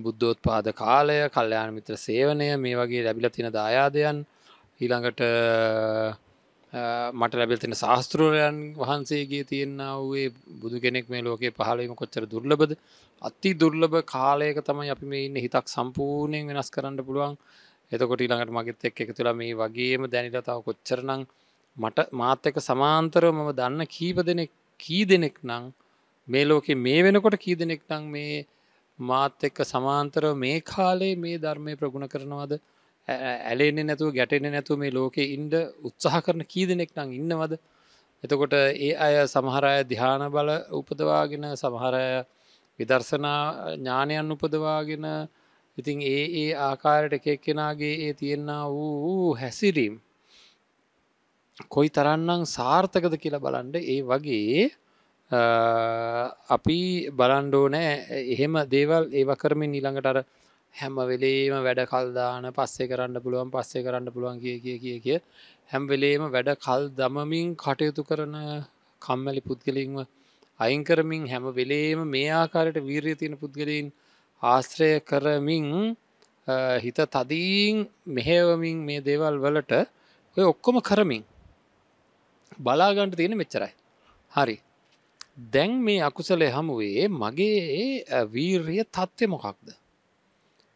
S1: බුද්ධෝත් පාද කාලය කල්්‍යයාන මිත්‍ර සේවනය මේ වගේ ලැබිල තියෙන දායාදයන් ඊළඟට මට ලැබෙල් තින ශාස්තෘරයන් වහන්සේගේ තියෙන වූේ බුදු කෙනෙක් මේ ලෝකේ පහලීම කොච්චර දුර්ලබද අති දුර්ලභ කාලයක තමයි අපි මේ ඉන්න හිතක් සම්පූර්ණයෙන් වෙනස් කරන්න පුළුවන් එතකොට ඊළඟට මගෙත් එක් එක තුළ මේ වගේම දැනිට තාව කොච්චරනං මට මාත්‍යක සමාන්තරව මම දන්න කීප දෙනෙක් කී දෙනෙක් නං මේ ලෝකෙ මේ වෙනකොට කී දෙනෙක් නං මේ මාත් එක්ක සමාන්තරව මේ කාලේ මේ ධර්මය ප්‍රගුණ කරනවද ඇලෙන්නේ නැතුව ගැටෙන නැතුව මේ ලෝකෙ ඉන්ඩ උත්සාහ කරන කී දෙනෙක් නං ඉන්නවද එතකොට ඒ අය සමහරය දිහාන බල උපදවාගෙන සමහරය විදර්ශනා ඥානයන් උපදවාගෙන ඉතින් ඒ ඒ ආකාරයට එකක් කෙනාගේ ඒ තියෙන්න වූ හැසිරීම් කොයි තරන්නම් සාර්ථකද කියලා බලන්ඩ ඒ වගේ අපි බලන්ඩෝ නෑ එහෙම දේවල් ඒව කරමින් නිළඟට අර හැම වෙලේම වැඩ කල්දාන පස්සේ කරන්න පුළුවන් පස්සේ කරන්න පුළුවන් කිය කිය කිය කිය හැම් වෙලේම වැඩ කල් දමමින් කටයුතු කරන කම්මැලි පුද්ගලින්ව අයින්කරමින් හැම වෙලේම මේ ආකාරයට වීරය තියෙන පුද්ගලින් ආශ්‍රය කරමින් හිත තදීන් මෙහෙවමින් මේ දේවල් වලට ඔය ඔක්කොම කරමින් බලාගන්ට තියෙන මෙච්චරයි හරි දැන් මේ අකුසලය හමුවේ මගේ වීර්ය තත්ත්වය මොකක්ද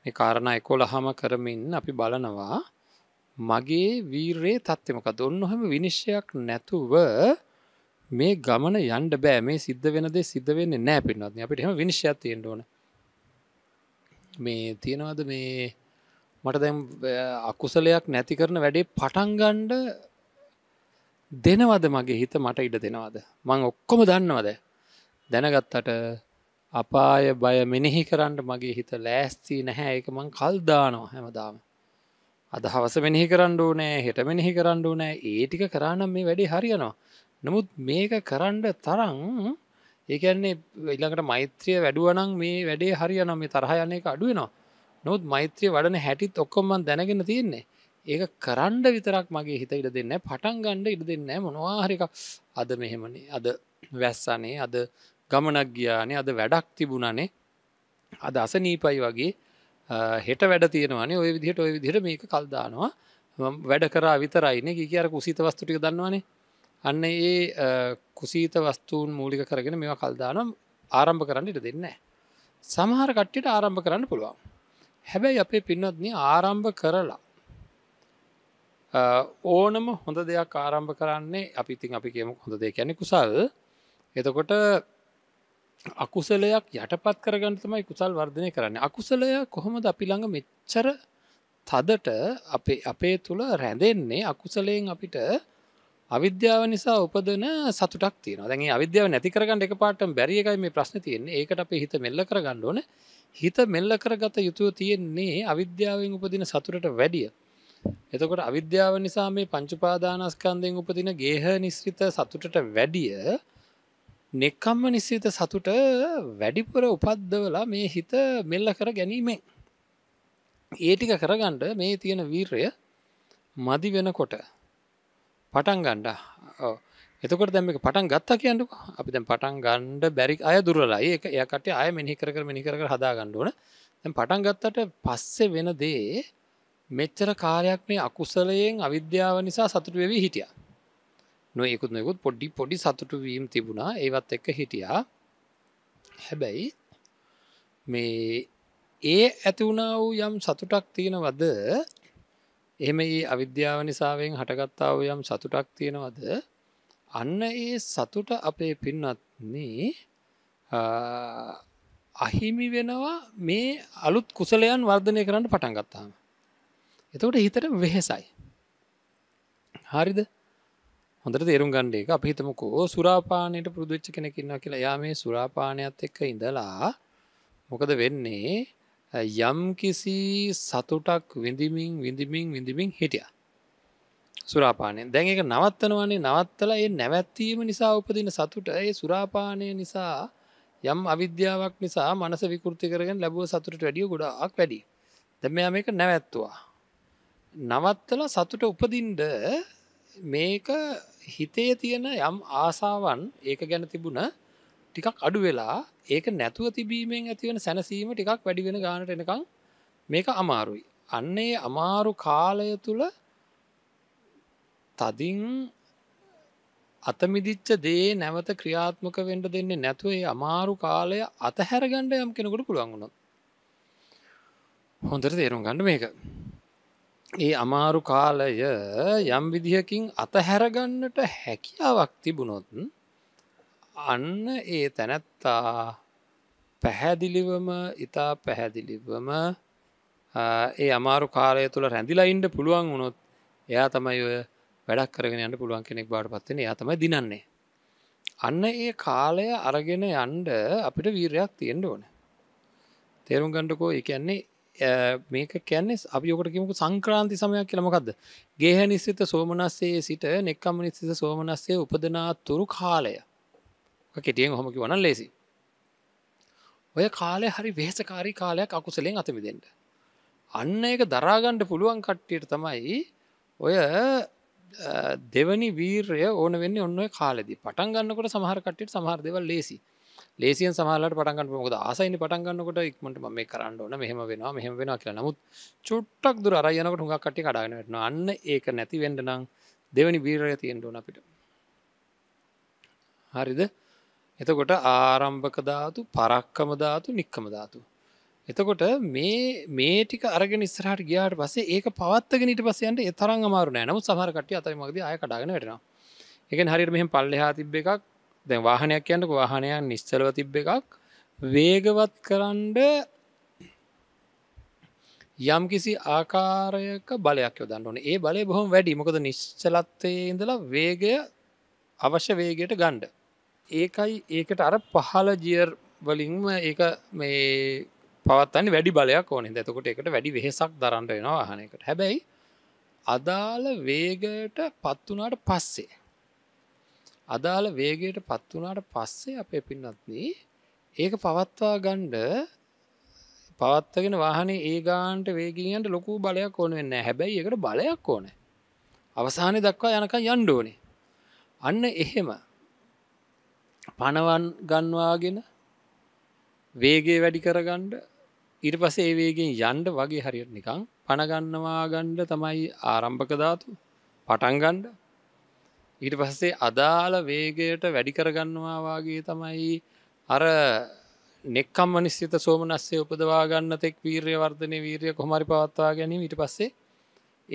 S1: මේ කාරණ එකොළ හම කරමින් අපි බලනවා මගේ වීර්යේ තත්ත්වමක දොන්න හම විනිශ්චයක් නැතුව මේ ගමන යන්ඩ බෑ මේ සිද්ධ වෙනදේ සිද්ධ වෙන්න නෑ පින්නත් අපිට හම විනිශ්‍යතියෙන් ඕන මේ තියෙනවද මේ මට දැම් අකුසලයක් නැති කරන වැඩේ පටන්ගන්ඩ දෙනවද මගේ හිත මට ඉඩ දෙනවද මං ඔක්කොම දන්නවද දැනගත්තට අපාය බය මෙනෙහි කරන්න මගේ හිත ලෑස්ති නැහැ එක මං කල්දානවා හැමදාම අදහවස මෙනෙහි කරන්න ඕනෑ හෙට මෙනෙහි කරන්න ඕනෑ ඒ ටික කරන්නම් මේ වැඩි හරියනවා නමුත් මේක කරන්න තරං ඒකන්නේ ඉළඟට මෛත්‍රිය වැඩුවනම් මේ වැඩේ හරි යනම් මේ තරහ යන එක අඩුවනවා නොත් මෛත්‍රය වඩන හැටිත් ඔක්කොම්මන් දැනගෙන තියෙන්නේ ඒක කරන්ඩ විතරක් මගේ හිත ඉඩ දෙන්න පටන් ගණ්ඩ ඉඩ දෙන්න මොනවාහරික අද මෙහෙමනේ අද වැස්සනේ අද ගමනක් ගියානේ අද වැඩක් තිබුණනේ අද අසනීපයි වගේ හෙට වැඩ තියෙනවානේ ඔය විදිහට ඔය විදිහට මේක කල්දානවා වැඩ කරා විතරයින කිය අර කුසිත වස්තුටික දන්නවානේ අන්න ඒ කුසීත වස්තුූන් මූලික කරගෙන මෙවා කල්දානම් ආරම්භ කරන්නට දෙන්න. සමහර කට්ටිට ආරම්භ කරන්න පුළුවන්. හැබැයි අපේ පින්නත්න ආරම්භ කරලා ඕනම හොඳ දෙයක් ආරම්භ කරන්නේ අපි ඉතින් අපි කියමු හොඳ දෙ ැනෙ කුසල් එතකොට අකුසලයක් යටපත් කරගන්නතමයි කුසල් වර්ධනය කරන්න අකුසලය කොහොමද අපි ළඟ මෙච්චර තදට අපේ අපේ තුළ රැඳෙන්නේ අකුසලයෙන් අපිට අවිද්‍යාව නිසා උපදන සතුටක් තියෙන දැන් අවිද්‍යාව නැති කරගන්න එක පාටම බැරි එකයි මේ ප්‍රශ්න තියෙන්නේ ඒකට අපේ හිත මෙල්ල කරගන්න ඕන හිත මෙල්ල කරගත යුතුව තියෙන්නේ අවිද්‍යාවෙන් උපදින සතුටට වැඩිය එතකොට අවිද්‍යාව නිසා මේ පංචුපාදානස්කන්දයෙන් උපදින ගේහ නිස්්‍රිත සතුටට වැඩිය නෙක්කම්ම නිස්සිත සතුට වැඩිපුර උපද්දවලා මේ හිත මෙල්ල කර ගැනීමේ ඒටික කරගණ්ඩ මේ තියෙන වීර්ය මදි වෙනකොට පටන් ගණ්ඩ එතකට දැම පටන් ගත්තා කියන්නු අපි දැ පටන් ගණ්ඩ බැරි අය දුරලයි එක එයකට අය මිනිි කර මිනිකර හදා ගණ්ඩුවන තැ පටන් ගත්තට පස්සෙ වෙන දේ මෙච්චර කාරයක් මේ අකුසලයෙන් අවිද්‍යාව නිසා සතුට වෙවී හිටිය නොයකුත් නොකුත් පොඩ්ඩි පොඩි සතුටු වීම් තිබුණා ඒවත් එක්ක හිටියා හැබැයි මේ ඒ ඇතිවුණ වූ යම් සතුටක් තියෙනවද එහෙම ඒ අවිද්‍යාව නිසාවෙන් හටගත්තාව යම් සතුටක් තියෙනවද අන්න ඒ සතුට අපේ පින්නත්න්නේ අහිමි වෙනවා මේ අලුත් කුසලයන් වර්ධනය කරන්න පටන් ගත්තාම එතකොට හිතට වෙහෙසයි හරිද හොඳට තේරුම් ගණ්ඩේ එක අපිහිතමකෝ සුරාපානයට පුරදුච්ච කෙනකින්න කියලා යා මේ සුරාපානයක්ත් එක්ක ඉඳලා මොකද වෙන්නේ යම් කිසි සතුටක් විඳමින් විඳමින් විඳමින් හිටිය සුරාපානය දැන් එක නවත්තනවන්නේ නවත්තලා ඒ නැවැත්වීම නිසා උපදින සතුට ඒ සුරාපානය නිසා යම් අවිද්‍යාවක් නිසා මනස විකෘති කරගෙන ලැබුව සතුට වැඩිය ගොඩාක් වැඩි දැම මේක නැවැත්තුවා නවත්තල සතුට උපදින්ඩ මේක හිතේ තියෙන යම් ආසාවන් ඒක ගැන තිබුණ ටිකක් අඩු වෙලා ඒක නැතුව තිබීමෙන් ඇතිවෙන සැනසීම ටිකක් වැඩිගෙන ගානට එනකං මේක අමාරුයි. අන්නේ අමාරු කාලය තුළ තදින් අතමිදිච්ච දේ නැවත ක්‍රියාත්මක වෙන්ඩ දෙන්නේ නැතුවේ අමාරු කාලය අතහැරගණ්ඩ යම් කෙනකුට පුළුවන්ගුණ. හොඳට තේරුම් ගණඩ මේක. ඒ අමාරු කාලය යම් විදිහකින් අතහැරගන්නට හැකියාවක් තිබුණොත්න් අන්න ඒ තැනැත්තා පැහැදිලිවම ඉතා පැහැදිලිවම ඒ අමාරු කාලය තුළ රැඳිලයින්ට පුළුවන් වුණොත් එයා තමයි ඔය වැඩක් කරගෙන යන්න පුළුවන් කෙනෙක් බාට පත්වෙන යාතමයි දිනන්නේ. අන්න ඒ කාලය අරගෙන යන්ඩ අපිට වීරයක් තියෙන්ට ඕන. තේරුම් ගණ්ඩකෝ එකන්නේ මේක කැන්නෙස් අපියෝකට කිමක සංක්‍රාන්ති සමයක් කියලමකක්ද ගේහ නිස්සිත සෝමනස්සේ සිට නෙක්කම නිස්සිත සෝමනස්සේ උපදනා තුරු කාලය කෙටියෙන් හොම කිවන ලෙසි ඔය කාලය හරි වේසකාරී කාලයක් අකුසලෙන් අතමිදෙන්ට අන්න එක දරාගණ්ඩ පුළුවන් කට්ටියට තමයි ඔය දෙවනි වීරය ඕන වෙන්න ඔන්න කාලෙදි පටන් ගන්නකොට සමහරකට්ට සමහරදවල් ලේසි ලේසිය සහලට පටගන්න මොකද ආසයින පටන්ගන්නකොට ඉක්මට මේ කරන්න ඕන මෙහම වෙන මෙහම වෙන කියලා නමුත් චුට්ටක් දුර අරයනකට හුඟක් කටි කඩාගන්නටන අන්න ඒක නැති වෙන්ඩනම් දෙවැනි වීරය තියෙන්ඩෝන අපිට හරිද එතකොට ආරම්භක ධාතු පරක්කම ධාතු නික්කම ධාතු. එතකොට මේ මේ ටික අරගෙන ඉස්සරහට ගියාට පස්සේ ඒක පවත්තගෙන ඊට පස්සේ යන්න ඒ තරම් අමාරු නෑ. නමුත් සමහර කට්ටිය අතරමඟදී ආය කඩාගෙන වැටෙනවා. ඒ කියන්නේ හරියට මෙහෙම පල්ලෙහා තිබ්බ එකක් දැන් වාහනයක් යනකොට වාහනයක් නිශ්චලව තිබ්බ එකක් වේගවත් කරන්න යම් කිසි ආකාරයක බලයක් යොදන්න ඕනේ. ඒ බලය බොහොම වැඩි. මොකද නිශ්චලත්වයේ ඉඳලා වේගය අවශ්‍ය වේගයට ගන්න. ඒකයි ඒකට අර පහල ජියර් වලින්ම ඒක මේ පවත්තන්න වැඩි බලයක් ඕනේ දැතකොට එකට වැඩි වෙහෙසක් දරන්ට වෙනවා හනකට හැබැයි අදාළ වේගයට පත්වනාට පස්සේ අදාළ වේගයට පත්වනාට පස්සේ අපේ පින්නත්න ඒක පවත්වා ගණ්ඩ පවත්වගෙන වාහනේ ඒ ගාන්ට වේගීන්ට ලොකු බලයක් ඕන වෙන්න හැබැයි එකට බලයක් ඕන අවසානය දක්වා යනක යන්්ඩෝනේ අන්න එහෙම පණවන් ගන්නවාගෙන වේගේ වැඩි කරගණ්ඩ ඉට පසේ ඒවේගෙන් යන්ඩ වගේ හරියට නිකං පණගන්නවා ගණ්ඩ තමයි ආරම්භක ධාතු පටන්ගණ්ඩ ඊට පස්සේ අදාළ වේගයට වැඩි කරගන්නවා වගේ තමයි අර නෙක්කම් මනිස්්‍යත සෝමනස්සේ උපදවා ගන්න තෙක් වීර්ය වර්ධනය වීරය කොමරි පවත්වා ගැනීම ඉට පස්සේ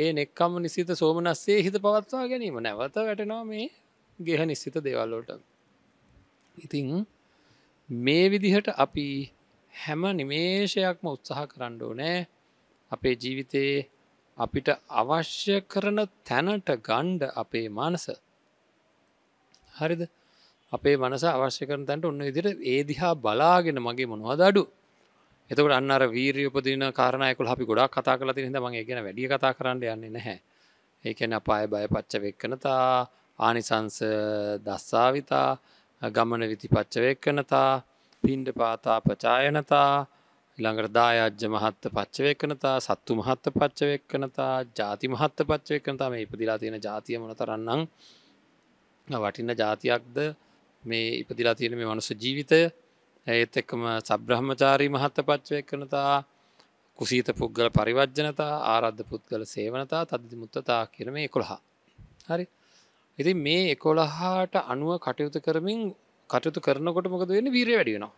S1: ඒ නෙක්කම් නිසිත සෝමනස්සේ හිත පවත්වා ගැනීම නැවත වැටනවා මේ ගෙහ නිස්සිත දේවල්ලෝට ඉතිං මේ විදිහට අපි හැම නිමේෂයක්ම උත්සාහ කරන්න ඕනෑ අපේ ජීවිතයේ අපිට අවශ්‍ය කරන තැනට ගණ්ඩ අපේ මනස හරිද අපේ මනස අවශ්‍ය කරන තැන්ට ඔන්න ඉදිට ඒදිහා බලාගෙන මගේ මොනවද අඩු එතකට අන්නර වීරිය උපදින කාරණයකුල් අපි ගොඩක් කතා කලා තිහිද මගේ ගැන වැඩිය කතා කරන්න යන්නේ නැහැ ඒකැන අපාය බය පච්චවෙක්කනතා ආනිසංස දස්සාවිතා ගමන විතිපච්චවේක්කනතා පින්ඩ පාතා පචායනතා ළඟට දායාජ්‍ය මහත්ත පච්චවේකනතා සත්තු මහත්ත පච්චවේක්කනතා ජාති මහත්ත පච්චවේකනතා මේ ඉපදිලා තියෙන ජාතිය මොන තරන්නම් වටින ජාතියක්ද මේ ඉපදිලා තියෙන මේ මනුස ජීවිතය ඒත් එක්කම සබ්‍රහ්මචාරී මහත්ත පච්චවේක්කනතා කුසීත පුද්ගල පරිවජ්ජනතා ආරද්ධ පුද්ගල සේවනතා තදදි මුත්තතා කිරම කොළහා හරි ඉතින් මේ එකොළහාට අනුව කටයුතු කරමින් කටයුතු කරනකොට මොකද වෙන වීරය වැඩියෙනවා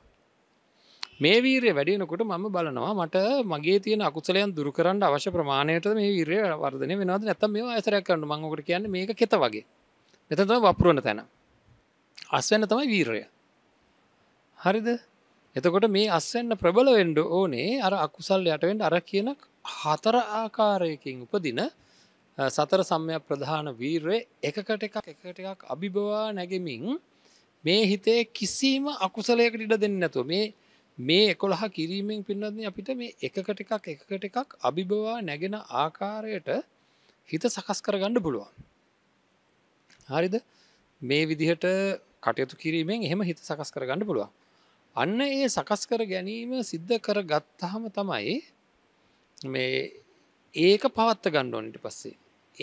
S1: මේ වීරය වැඩියනකොට මම බලනවා මට මගේ තියෙන අකුසලයන් දුරකරන්න අවශ්‍ය ප්‍රමාණයට මේ වීරය වර්ධනය වෙනවද නැත්තම් මේ අසරයක් කරන්න මංගකට කියන්න මේක කෙත වගේ මෙතන තමයි වපුරන තැන අස්වැන්න තමයි වීරය හරිද එතකොට මේ අස්වැන්න ප්‍රබල වෙන්ඩ ඕනේ අර අකුසල් යටවෙන්ට අර කියන හතර ආකාරයකින් උපදින සතර සම්මයක් ප්‍රධාන වීර්ය එකකට එකක් එකට එකක් අභිබවා නැගෙමින් මේ හිතේ කිසිීම අකුසලයකට ඉඩ දෙන්න නැතු මේ මේ එකොළහ කිරීමෙන් පින්නත්න අපිට මේ එකකට එකක් එකකට එකක් අභිබවා නැගෙන ආකාරයට හිත සකස් කරගන්න පුළුවන්. හරිද මේ විදිහට කටයුතු කිරීමෙන් එහෙම හිත සකස් කරගන්න පුළුවන්. අන්න ඒ සකස් කර ගැනීම සිද්ධ කර ගත්තහම තමයි මේ ඒක පවත්ත ගණ්ඩෝනට පස්සේ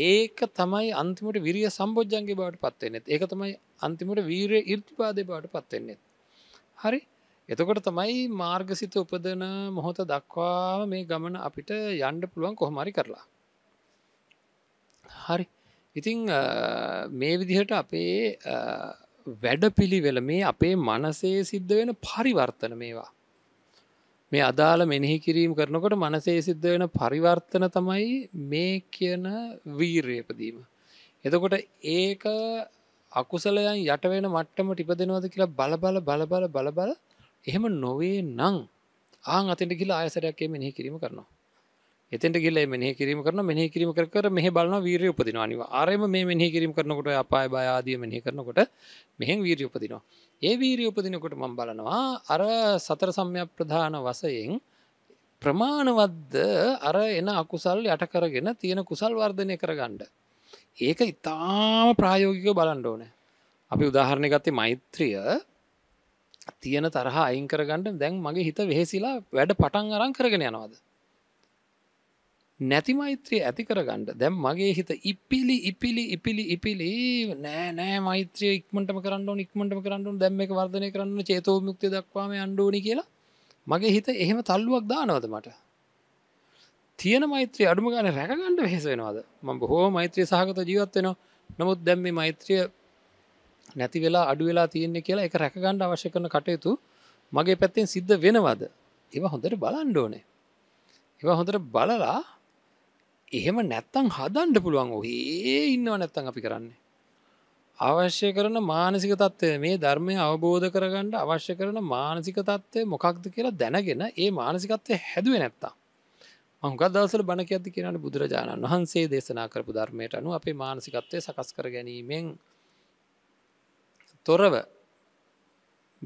S1: ඒක තමයි අන්තිමට විරිය සම්බෝජ්ජන්ගේ බවට පත්වෙන්නෙත් ඒක තමයි අන්තිමට වීරය ඉර්තිපාදය බවට පත්වෙන්නෙත් හරි එතකොට තමයි මාර්ගසිත උපදන මොහොත දක්වා මේ ගමන අපිට යන්ඩ පුළුවන් කොහොමරි කරලා හරි ඉතිං මේ විදිහට අපේ වැඩ පිළිවෙල මේ අපේ මනසේ සිද්ධ වෙන පරිවර්තන මේවා මේ අදාළ මෙනෙහි කිරීම කරනකොට මනසේ සිද්ධ වෙන පරිවර්තන තමයි මේ කියන වීර්යපදීම. එතකොට ඒක අකුසලයන් යටවෙන මට්ටම ටිප දෙනවද කියලා බලබල බලබල බලබල එහෙම නොවේ නං ආං අතට කියලා ආයසරයක්ේ මෙනෙහි කිරීම කරනවා. එතට ගිල මෙහි කිරීම කරන මෙහි කිරීම කර මෙහ බලන වීර උපදිනවා අනිවා ආරම මේ මෙහි කිරීම කරනකොට අපාය බායාදිය මෙහි කරනකොට මෙහෙන් වීරිය උපදිනවා. ඒ වීරී උපදිනකොට මම් බලනවා අර සතර සම්යක් ප්‍රධාන වසයෙන් ප්‍රමාණවද්ද අර එන අකුසල් යට කරගෙන තියෙන කුසල් වර්ධනය කරගණ්ඩ. ඒක ඉතාම ප්‍රායෝගික බලන්ඩ ඕනෑ. අපි උදාහරණ ගත්තේ මෛත්‍රිය තියෙන තරහා අයිංකරගණඩ දැන් මගේ හිත වෙහෙසිලා වැඩ පටන් අරං කරගෙන යනවාද. නැති මෛත්‍රී ඇති කරගන්නට දැම් මගේ හිත ඉපිලි ඉපිලි ඉපිලි ඉපිලි නෑ නෑ මෛත්‍රය ඉක්මට කරන්න ඉක්මට කරන්නු දැම් එක වර්ධනය කරන්න චේතෝ මුක්ති දක්වාම අන්ඩෝනි කියලා මගේ හිත එහෙම තල්ලුවක් දානවද මට තියන මෛත්‍රය අඩුම ගන රැකගණඩ වෙහෙස වෙනවාද ම බොහෝ මෛත්‍රය සහගත ජීවත්වෙනවා නමුත් දැම්ම මෛත්‍රය නැති වෙලා අඩු වෙලා තියන්නේ කියලා එක රැකගණ්ඩ අවශ්‍ය කරන කටයුතු මගේ පැත්තෙන් සිද්ධ වෙනවාද ඒව හොඳට බලන්ඩෝනේ ඒව හොඳට බලලා එහෙම නැත්තං හදන්ඩ පුළුවන් ඔහේ ඉන්නව නැත්තං අපි කරන්නේ අවශ්‍ය කරන මානසික තත්ත්වය මේ ධර්මය අවබෝධ කරගන්නට අවශ්‍ය කරන මානසික තත්ත්වය මොකක්ද කියලා දැනගෙන ඒ මානසිකත්වය හැදුව නැත්තා මංකක් දවසල බණ ඇති කියනට බුදුරජාණන් වහන්සේ දේශනා කරපු ධර්මයට අනු අපේ මානසිකත්වය සකස් කර ගැනීමෙන් තොරව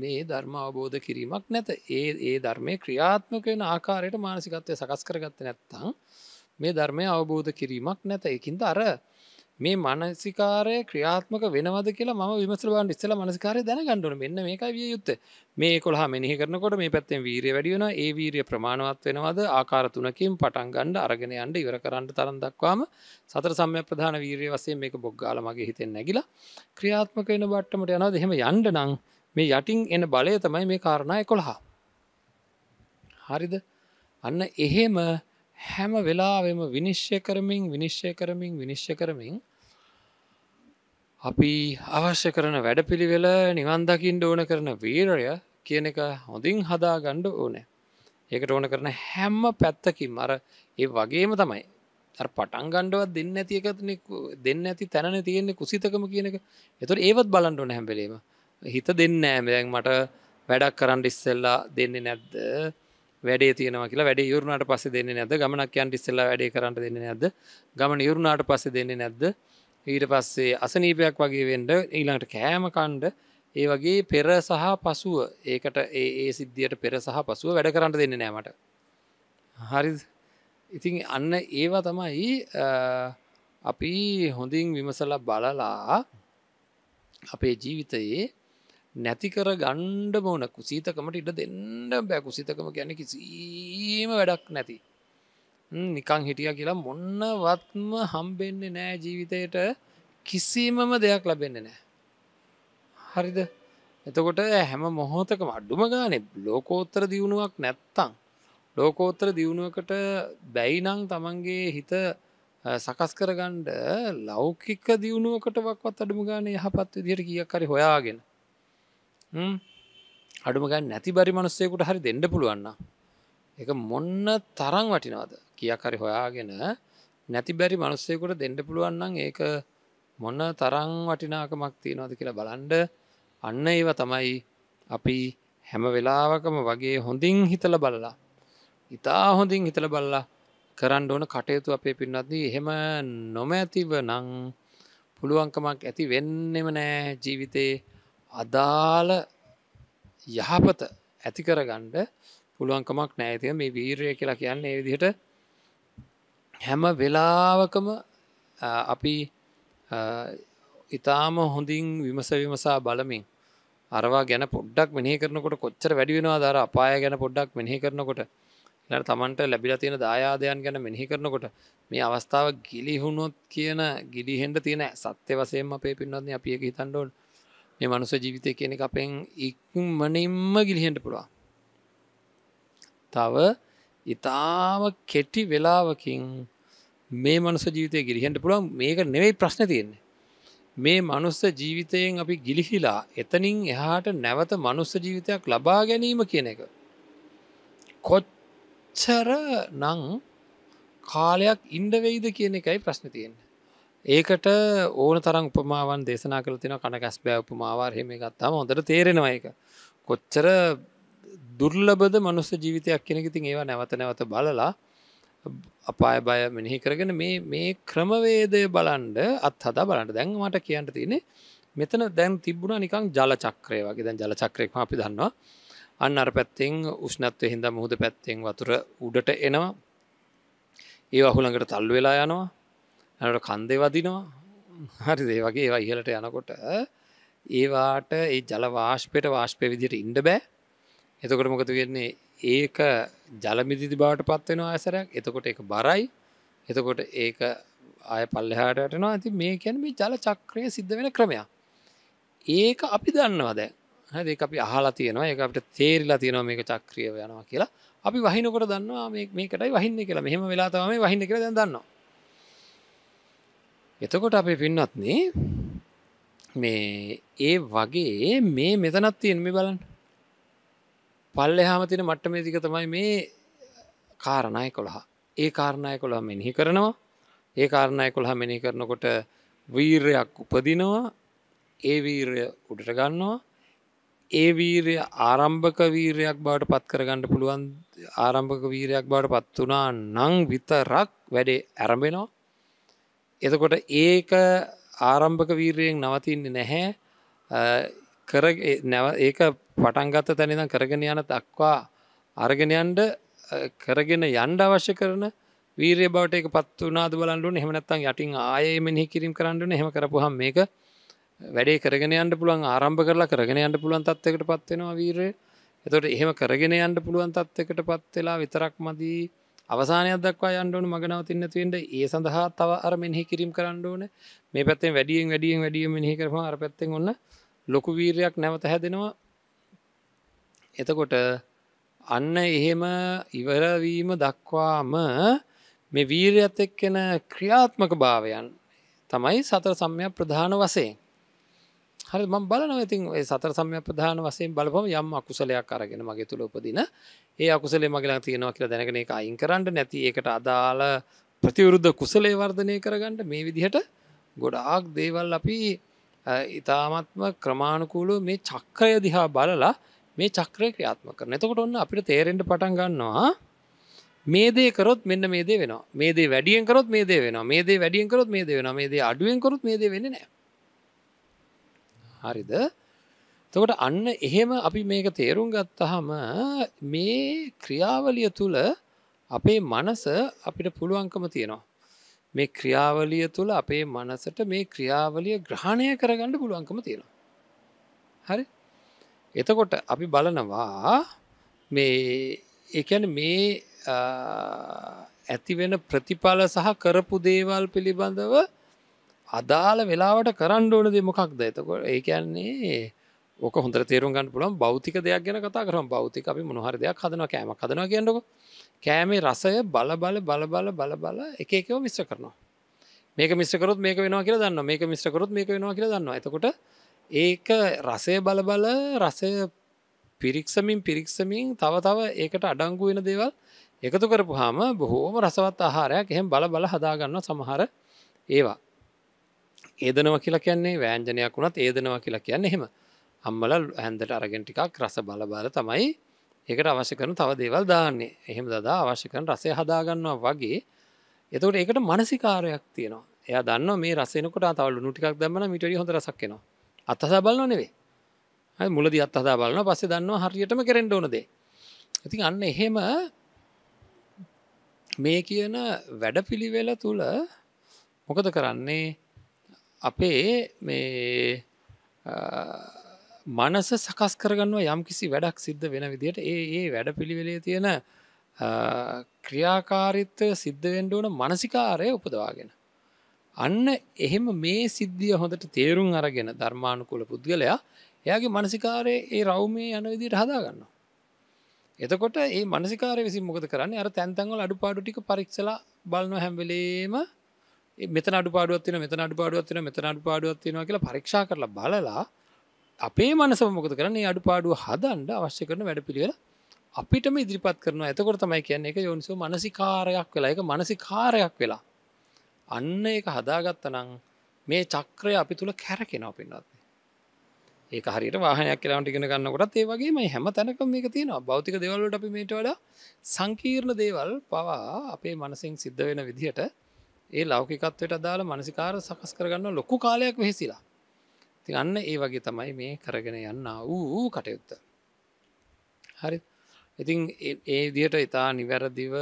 S1: මේ ධර්ම අවබෝධ කිරීමක් නැත ඒ ඒ ධර්මය ක්‍රියාත්මක වෙන ආකාරයට මානසිකත්වය සකස් කරගත්ත නැත්තං මේ ධර්මය අවබෝධ කිරීමක් නැත එකින්ද අර මේ මනසිකාරය ක්‍රියාත්මක වෙනවද කියලා ම විමසලවාන් ඉස්සල මනසිකාරය දැන ගණඩුන මෙන්න මේකයි විය යුත්ත මේ කොළහ මෙනිහි කරනකොට මේ පැත්තෙන් වීරිය වැඩියන ඒ වීරිය ප්‍රමාණවත් වෙනවද ආකාර තුනකින් පටන් ගණ්ඩ අරගෙන අන්ඩ ඉවර කරන්න තරන් දක්වාම සතර සම්ය ප්‍රධාන වීරිය වසේ මේක බොග්ගාල මගේ හිතෙන් නැගිලා ක්‍රියාත්මක වෙන බට්ටමට යනද එහෙම යන්ඩ නං මේ යටින් එන බලය තමයි මේ කාරණය කොළහා හරිද අන්න එහෙම හැම වෙලාවෙම විනිශ්්‍ය කරමින් විනිශ්්‍ය කරමින් විනිශ්්‍ය කරමින් අපි අවශ්‍ය කරන වැඩපිළිවෙල නිවන්දකිින්ට ඕන කරන වීරය කියන එක හොඳින් හදා ගණ්ඩ ඕනෑ. ඒකට ඕන කරන හැම්ම පැත්තකින් අර ඒ වගේම තමයි පටන් ගණ්ඩවත් දෙන්න ඇති එකන දෙන්න ඇති තැන තියෙන්නේ කුසිතකම කියනක එතුර ඒවත් බලන්ට ඕන හැම්පෙලීම හිත දෙන්න ඇමදැන් මට වැඩක් කරන්න ඉස්සෙල්ලා දෙන්නේ නැද්ද වැඩේ තියෙනවා කියලා වැඩ යුරුණට පස දෙන්න නැද ගමනක් යන් ඉස්සල්ල වැඩේ කරට දෙන්න නැද ගමන යුරුණට පස දෙන්නේ නැද්ද ඊට පස්සේ අසනීපයක් වගේ වෙන්ඩ ඊළඟට කෑම කණ්ඩ ඒ වගේ පෙර සහ පසුව ඒකට ඒ සිද්ධියට පෙර සහ පසුව වැඩ කරට දෙන්න නෑමට හරි ඉතින් අන්න ඒවා තමයි අපි හොඳින් විමසල බලලා අපේ ජීවිතයේ නැතිකර ගණ්ඩ බෝන කුසීතකමට ඉඩ දෙන්න බෑ කුසිතකම ගැන කිසිීම වැඩක් නැති නිකං හිටිය කියලා මොන්නවත්ම හම්බෙන්නේ නෑ ජීවිතයට කිසිීමම දෙයක් ලැබෙන්නේ නෑ. හරිද එතකොට හැම මොහොතකම අඩුම ගානෙ ලෝකෝත්තර දියුණුවක් නැත්තං. ලෝකෝත්තර දියුණුවකට බැයිනං තමන්ගේ හිත සකස් කරගණ්ඩ ලෞකික දියුණුවකට වක්වත් අඩුම ගානේ යහපත් විදියට කියක් කරි හොයාගෙන අඩුම ගන්න නැති බරි මනුස්සයකුට හරි දෙන්න පුළුවන්න එක මොන්න තරං වටිනවාද කියකරි හොයාගෙන නැති බැරි මනුස්සයකුට දෙන්න පුළුවන්නම් ඒක මොන්න තරං වටිනාකමක් තියෙනවාද කියලා බලන්ඩ අන්න ඒව තමයි අපි හැම වෙලාවකම වගේ හොඳින් හිතල බලලා ඉතා හොඳින් හිතල බලලා කරන්න ඕන කටයුතු අපේ පින්නදී එහෙම නොමැතිව නං පුළුවන්කමක් ඇති වෙන්නෙම නෑ ජීවිතයේ අදාළ යහපත ඇති කරගණ්ඩ පුළුවන්කමක් නෑතිය මේ වීරය කියලා කියන්න ඒ විදිහට හැම වෙලාවකම අපි ඉතාම හොඳින් විමස විමසා බලමින් අරවා ගැන පොඩ්ඩක් මෙහි කරනකොට කොච්චර වැඩිවෙනවා දර අපාය ගැන පොඩ්ඩක් මෙහි කරනකොට එට තමන්ට ලැබිලා තියෙන දායාදයන් ගැන මෙහි කරනකොට මේ අවස්ථාව ගිලිහුණොත් කියන ගිලිහෙන්ට තියෙන සත්‍ය වසයෙන් අපේ පින්නත්න අපියක හිතන්ඩෝන් මේ මනුස ජීවිතය කෙනෙ අපෙන් ඉක්මනින්ම ගිලිහෙන්ට පුළුවන් තව ඉතාම කෙටි වෙලාවකින් මේ මනුස ජීවිතය ගිලිහෙන්ට පුළුවන් මේක නෙවෙයි ප්‍රශ්න තියෙන්නේ මේ මනුස්ස ජීවිතයෙන් අපි ගිලිහිලා එතනින් එහාට නැවත මනුස්ස ජීවිතයක් ලබා ගැනීම කියන එක කොච්චර නං කාලයක් ඉන්ඩවෙයිද කියන එකයි ප්‍රශ්න තියෙන්නේ ඒකට ඕන තරම් උපමාවන් දේශනා කළ තින කන කැස්බෑ උපමාවාර් හෙම ගත්තාම හොඳට තේරෙනවා එක කොච්චර දුර්ලබද මනුස්ස ජීවිතයක් කෙනෙක ඉතින් ඒවා නැවත නැවත බලලා අපාය බය මෙනෙහි කරගෙන මේ මේ ක්‍රමවේදය බලන්ඩ අත් හදා බලට දැන් මට කියන්න තියනෙ මෙතන දැන් තිබුණ නිකං ජලචක්‍රය වගේ දැන් ජලචක්‍රයක්ම අපි දන්නවා අන්න අර පැත්තෙන් උෂ්නත්වය හිද මුහද පැත්තෙන් වතුර උඩට එනවා ඒ අහුළඟට තල්ලු වෙලා යනවා ඇනට කන්දේ වදිනවා හරි දේ වගේ ඒවා ඉහලට යනකොට ඒවාට ඒ ජලවාශ්පයට වාශ්පය විදිට ඉන්ඩ බෑ එතකොට මොකතු වෙන්නේ ඒක ජලමිදිදි බවට පත්වෙනවා ඇසරයක් එතකොට එක බරයි එතකොට ඒක ආය පල්ලෙහාටනවා ඇති මේ කැන මේ ජල චක්‍රය සිද්ධ වෙන ක්‍රමයක් ඒක අපි දන්නවාද හැදේ අපි අහලා තියෙනවා ඒ අපට තේරිලා තියෙනවා මේක චක්‍රියව යනවා කියලා අපි වහිනකොට දන්නවා මේකටයි වහින්න කියලා මෙහෙම වෙලාතාව මේ වහින්න කියලා දැන් දන්නවා එතකොට අපි පින්නත්න මේ ඒ වගේ මේ මෙතනත් තියෙන්ම බලන්න පල්ල හාමතින මට්ටමේ දික තමයි මේ කාරණය කොළහා ඒ කාරණය කොළහ මෙනිහි කරනවා ඒ කාරණය කොළහා මෙනි කරනකොට වීර්යක් උපදිනවා ඒ වීරය උඩට ගන්නවා ඒ වීරය ආරම්භක වීරයක් බවට පත් කරගන්න පුළුවන් ආරම්භක වීරයක් බවට පත් වනා නං විතරක් වැඩේ ඇරඹෙනවා එතකොට ඒක ආරම්භක වීරයෙන් නවතින්නේ නැහැ කර නැව ඒක පටන්ගත්ත තැනිදම් කරගෙන යන දක්වා අරගෙනයන්ට කරගෙන යන්ඩ අවශ්‍ය කරන වීරය බවට එක පත් වනාද බලන්ඩුවන හෙමනත්තන් යටින් ආයමෙහි කිරම් කරන්නන හෙම කරපුහම් මේක වැඩේ කරගෙන යන්ට පුළුවන් ආරම්භ කරලා කරගෙන යන්ට පුළුවන් තත්වකට පත්වෙනවා වීරය එතොට එහෙම කරගෙන යන්ට පුළුවන් තත්වකට පත්වෙලා විතරක් මදී අවසානයක් දක්වා යන්ඩුවන මග නවතින්නතිවෙන්ට ඒ සඳහා තව අර මෙහි කිරම් කරන්න ඕන මේ පැත්තෙන් වැඩියෙන් වැඩියෙන් වැඩිය මෙහි කරම අර පැත්තෙන් ඔන්න ලොකු වීරයක් නැවත හැදෙනවා එතකොට අන්න එහෙම ඉවරවීම දක්වාම මේ වීරයත් එක්කෙන ක්‍රියාත්මක භාවයන් තමයි සතර සම්ය ප්‍රධාන වසයෙන් හරි මං බලනව ඉතින් සතර සම්ය ප්‍රධාන වසයෙන් බලපම යම් අකුසලයක් අරගෙන මගේ තුළ උපදින ඒ අකුසලේ මගලා තියෙනවා කියලා දැනගෙන එක අයින් කරන්න නැති ඒකට අදාළ ප්‍රතිවරුද්ධ කුසලේ වර්ධනය කරගන්නට මේ විදිහට ගොඩාක් දේවල් අපි ඉතාමත්ම ක්‍රමාණුකූලු මේ චක්කය දිහා බලලා මේ චක්‍රය ක්‍රියාත්ම කරන එතකොට ඔන්න අපිට තේරෙන්ට පටන් ගන්නවා මේ දේ කරොත් මෙන්න මේ දේ වෙනවා මේ දේ වැඩියෙන් කරොත් මේ දේ වෙනවා මේ දේ වැඩියෙන් කරොත් මේ දේ වෙනවා මේ දේ අඩුවෙන් කරොත් මේ දේ වෙන්නේ නෑ හරිද තකොට අන්න එහෙම අපි මේක තේරුම් ගත්තහම මේ ක්‍රියාවලිය තුළ අපේ මනස අපිට පුළුවන්කම තියෙනවා මේ ක්‍රියාවලිය තුළ අපේ මනසට මේ ක්‍රියාවලිය ග්‍රහණය කරගන්න පුළුවන්කම තියෙනවා හරි එතකොට අපි බලනවා මේ එකන මේ ඇතිවෙන ප්‍රතිඵල සහ කරපු දේවල් පිළිබඳව අදාළ වෙලාවට කරන්න ඕනද මොකක්ද එතකොට ඒකන්නේ ඕක හොඳ තේරුම් ගන්න පුළුවන් බෞතික දෙයක් ගැන කතා කරම් බෞතික අපි මොහර දෙයක් හදනවා කෑම කදනවා කියන්නක කෑමේ රසය බල බල බල බල බල බල එක එකව මිශ්‍ර කරනවා මේක මිස්කරොත් මේක වෙනවා කියලා දන්න මේක මිස්කරොත් මේක වෙනවා කියලා දන්නවා එතකොට ඒක රසය බල බල රසය පිරික්සමින් පිරික්සමින් තව තව ඒකට අඩංගු වෙන දේවල් එකතු කරපු හාම බොහෝම රසවත් ආහාරයක් එහෙම බල බල හදාගන්න සමහර ඒවා ඒදනවා කියලා කියන්නේ වෑන්ජනයක් වුණත් ඒදනවා කියලා කියන්න එහෙම අම්මල හැන්දට අරගෙන්ටිකක් රස බලබාල තමයි ඒකට අවශ්‍ය කරන තව දේවල් දාන්නේ එහෙම දදා අවශ්‍යකන රසය හදාගන්නවා වගේ එතකට ඒකට මනසිකාරයක් තියනවා එය දන්න මේ රසනකට තවල නුටිකක් දම්මන මිටරි හොඳ රසක්කෙනවා අත්හසා බලන නෙවේ මුලද අත්හදා බලන පස්සේ දන්නවා හරියටම කරෙන්ඩ ඕනදේ ඉතින් අන්න එහෙම මේ කියන වැඩ පිළිවෙල තුළ මොකද කරන්නේ අපේ මේ මනස සකස් කරගන්නවා යම් කිසි වැඩක් සිද්ධ වෙන විදියට ඒ ඒ වැඩ පිළිවෙලේ තියෙන ක්‍රියාකාරිත්වය සිද්ධ වෙන්ඩුවන මනසිකාරය උපදවාගෙන. අන්න එහෙම මේ සිද්ධිය හොඳට තේරුම් අරගෙන ධර්මානුකුල පුද්ගලයා එයාගේ මනසිකාරය ඒ රව්මේ යන විදිට හදාගන්න. එතකොට ඒ මනසිකාරය විසි මොකද කරන්න අර තැන්තන්වල අඩු පාඩු ටික පරික්ෂලා බලන හැම්බලේම මෙතන අඩුපාඩුවත්තින මෙතන අඩුපාඩුවත්තින මෙතන අඩුපාඩුවත්තින කියලා පරීක්ෂා කරලා බලලා අපේ මනස මොකද කරන්නේ අඩුපාඩුව හදන්ඩ අවශ්‍ය කරන වැඩ පිළිවෙල අපිටම ඉදිරිපත් කරන ඇතකොට තමයි කියන්නේ එක යොනිසු මනසිකාරයක් වෙලා එක මනසිකාරයක් වෙලා අන්න ඒක හදාගත්ත නං මේ චක්‍රය අපි තුළ කැරකෙනව පින්නත් ඒක හරිට වාහනයක් කියලාට ඉගෙන ගන්නකොටත් ඒ වගේම හැම තැනක මේක තියෙනවා බෞතික දෙවල්ලට අපි මේට වඩ සංකීර්ණ දේවල් පවා අපේ මනසින් සිද්ධ වෙන විදිහට ඒ ලෞකිකත්වයට අදාළ මනසිකාර සකස් කරගන්න ලොකු කාලයක් වෙහෙසිලා ති අන්න ඒ වගේ තමයි මේ කරගෙන යන්න වූ කටයුත්ත හරි ඉතින් ඒ දියට ඉතා නිවැරදිව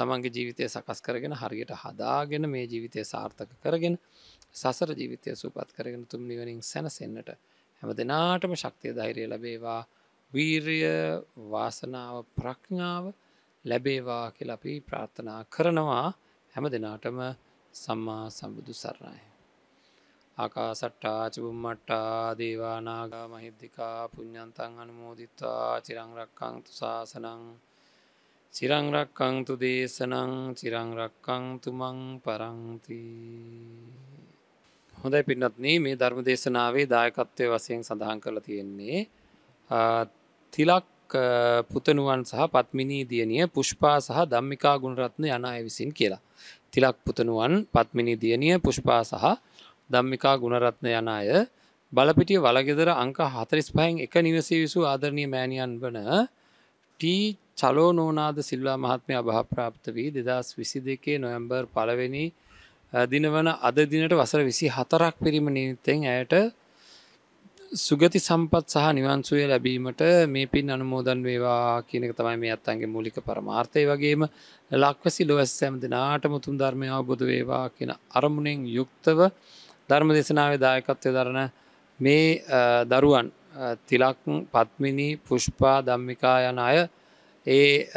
S1: තමන්ගේ ජීවිතය සකස් කරගෙන හරියට හදාගෙන මේ ජීවිතය සාර්ථක කරගෙන සසර ජීවිතය සූපත් කරගෙන තුම් නිවනින් සැනසෙන්න්නට හැම දෙනාටම ශක්තිය ධෛරය ලබේවා වීරිය වාසනාව ප්‍රඥාව ලැබේවා කියලපි ප්‍රාර්ථනා කරනවා හැම දෙනාටම සම්මා සම්බුදු සරණයි. ආකාසට්ටාචබුම්මට්ටා දේවානාගා මහිද්දිකා පුඤ්ඥන්තන් අනුමෝදිත්වා චිරංරක්කංතු ශාසනං චිරංරක්කංතු දේශනං චිරංරක්කංතුමං පරංති. හොඳයි පින්නත්නේ මේ ධර්ම දේශනාවේ දායකත්වය වසයෙන් සඳහන් කළ තියෙන්නේ තිලක් පුතනුවන් සහ පත්මිනී දියනිය පුෂ්පා සහ දම්මිකා ගුණරත්න යන අය විසින් කියලා. තිලක් පුතනුවන් පත්මිනි දියනිය පුෂ්පා සහ දම්මිකා ගුණරත්න යන අය බලපිටිය වලගෙදර අංක හතරිස් පයින් එක නිවසේ විසු ආදරණය මෑණියන් වන ටී චලෝ නෝනාද සිල්වා මහත්මය අභාප්‍රාප්ත වී දෙදස් විසි දෙකේ නොයම්බර් පලවෙනි දිනවන අද දිනට වසර විසි හතරක් පිරිම නිමිත්තෙන් ඇයට සුගති සම්පත් සහ නිවන්සුවය ලැබීමට මේ පින් අනුමෝදන් වේවා කියනක තමයි මේ අත්තන්ගේ මූලික පරමාර්ථය වගේම ලක්වසි ලොවැස්සෑම දෙනාටම උතුම් ධර්මය අවබොධ වේවා කියන අරමුණෙන් යුක්තව ධර්ම දෙසනාවේ දායකත්වය දරන මේ දරුවන් තිලක් පත්මිනී පුෂ්පා දම්මිකා යන අය ඒ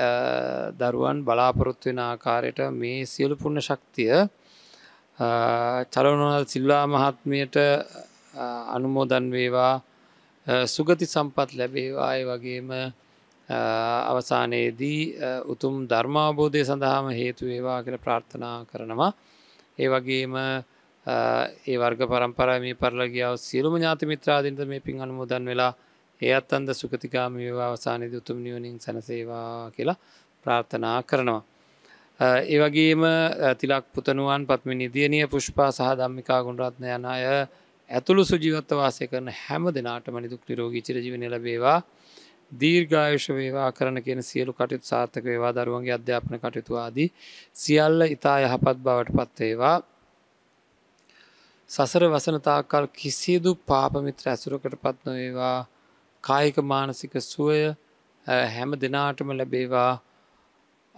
S1: දරුවන් බලාපොරොත්තු වෙන ආකාරයට මේ සියලු පුුණ ශක්තිය චලනොනල් සිල්ලා මහත්මයට අනුමෝදන් වේවා සුගති සම්පත් ලැබේවා අය වගේම අවසානයේදී උතුම් ධර්මාබෝධය සඳහාම හේතුවේවා කියල ප්‍රාර්ථනා කරනවා. ඒ වගේම ඒ වර්ග පරම්පරාමි පරලගියාව සියලුම ඥාතිමිත්‍රාදින්ද මේ පින් අනුමුදන් වෙලා ඒ අත් අන්ද සුකතිකාම අවසානය උතුම් නියෝනින් සැනසේවා කියලා ප්‍රාර්ථනා කරනවා. ඒ වගේම තිලක් පුතනුවන් පත්මි නිදියනිය පුෂ්පා සහ ධම්මිකා ගුණරත්න යන අය ඇතුළු සුජීවත්ව වාසය කරන හැම දෙනාටම නිදුක් නිරෝගී චිරජීවනය ලැබේවා දීර්ඝායුෂ වේවා කරන කියන සියලු කටයුතු සාර්ථක වේවා දරුවන්ගේ අධ්‍යාපන කටයුතු ආදී සියල්ල ඊතා යහපත් බවට පත් වේවා සසර වසන තාක්කල් කිසිදු පාප මිත්‍ර ඇසුරකටපත් නොවේවා කායික මානසික සුවය හැම දෙනාටම ලැබේවා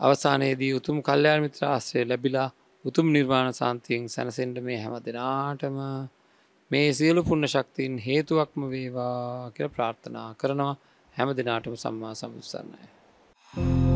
S1: අවසානයේදී උතුම් කල්්‍යයාන් මිත්‍ර ආශ්‍රය ලැබිලා උතුම් නිර්වාණ සාන්තියෙන් සැනසෙන්ඩ මේ හැම දෙනාටම මේ සියලු පුුණ ශක්තින් හේතුවක්ම වේවා කියල ප්‍රාර්ථනා කරනවා හැම දෙනාටම සම්මා සම්බුසන්නය. Thank you.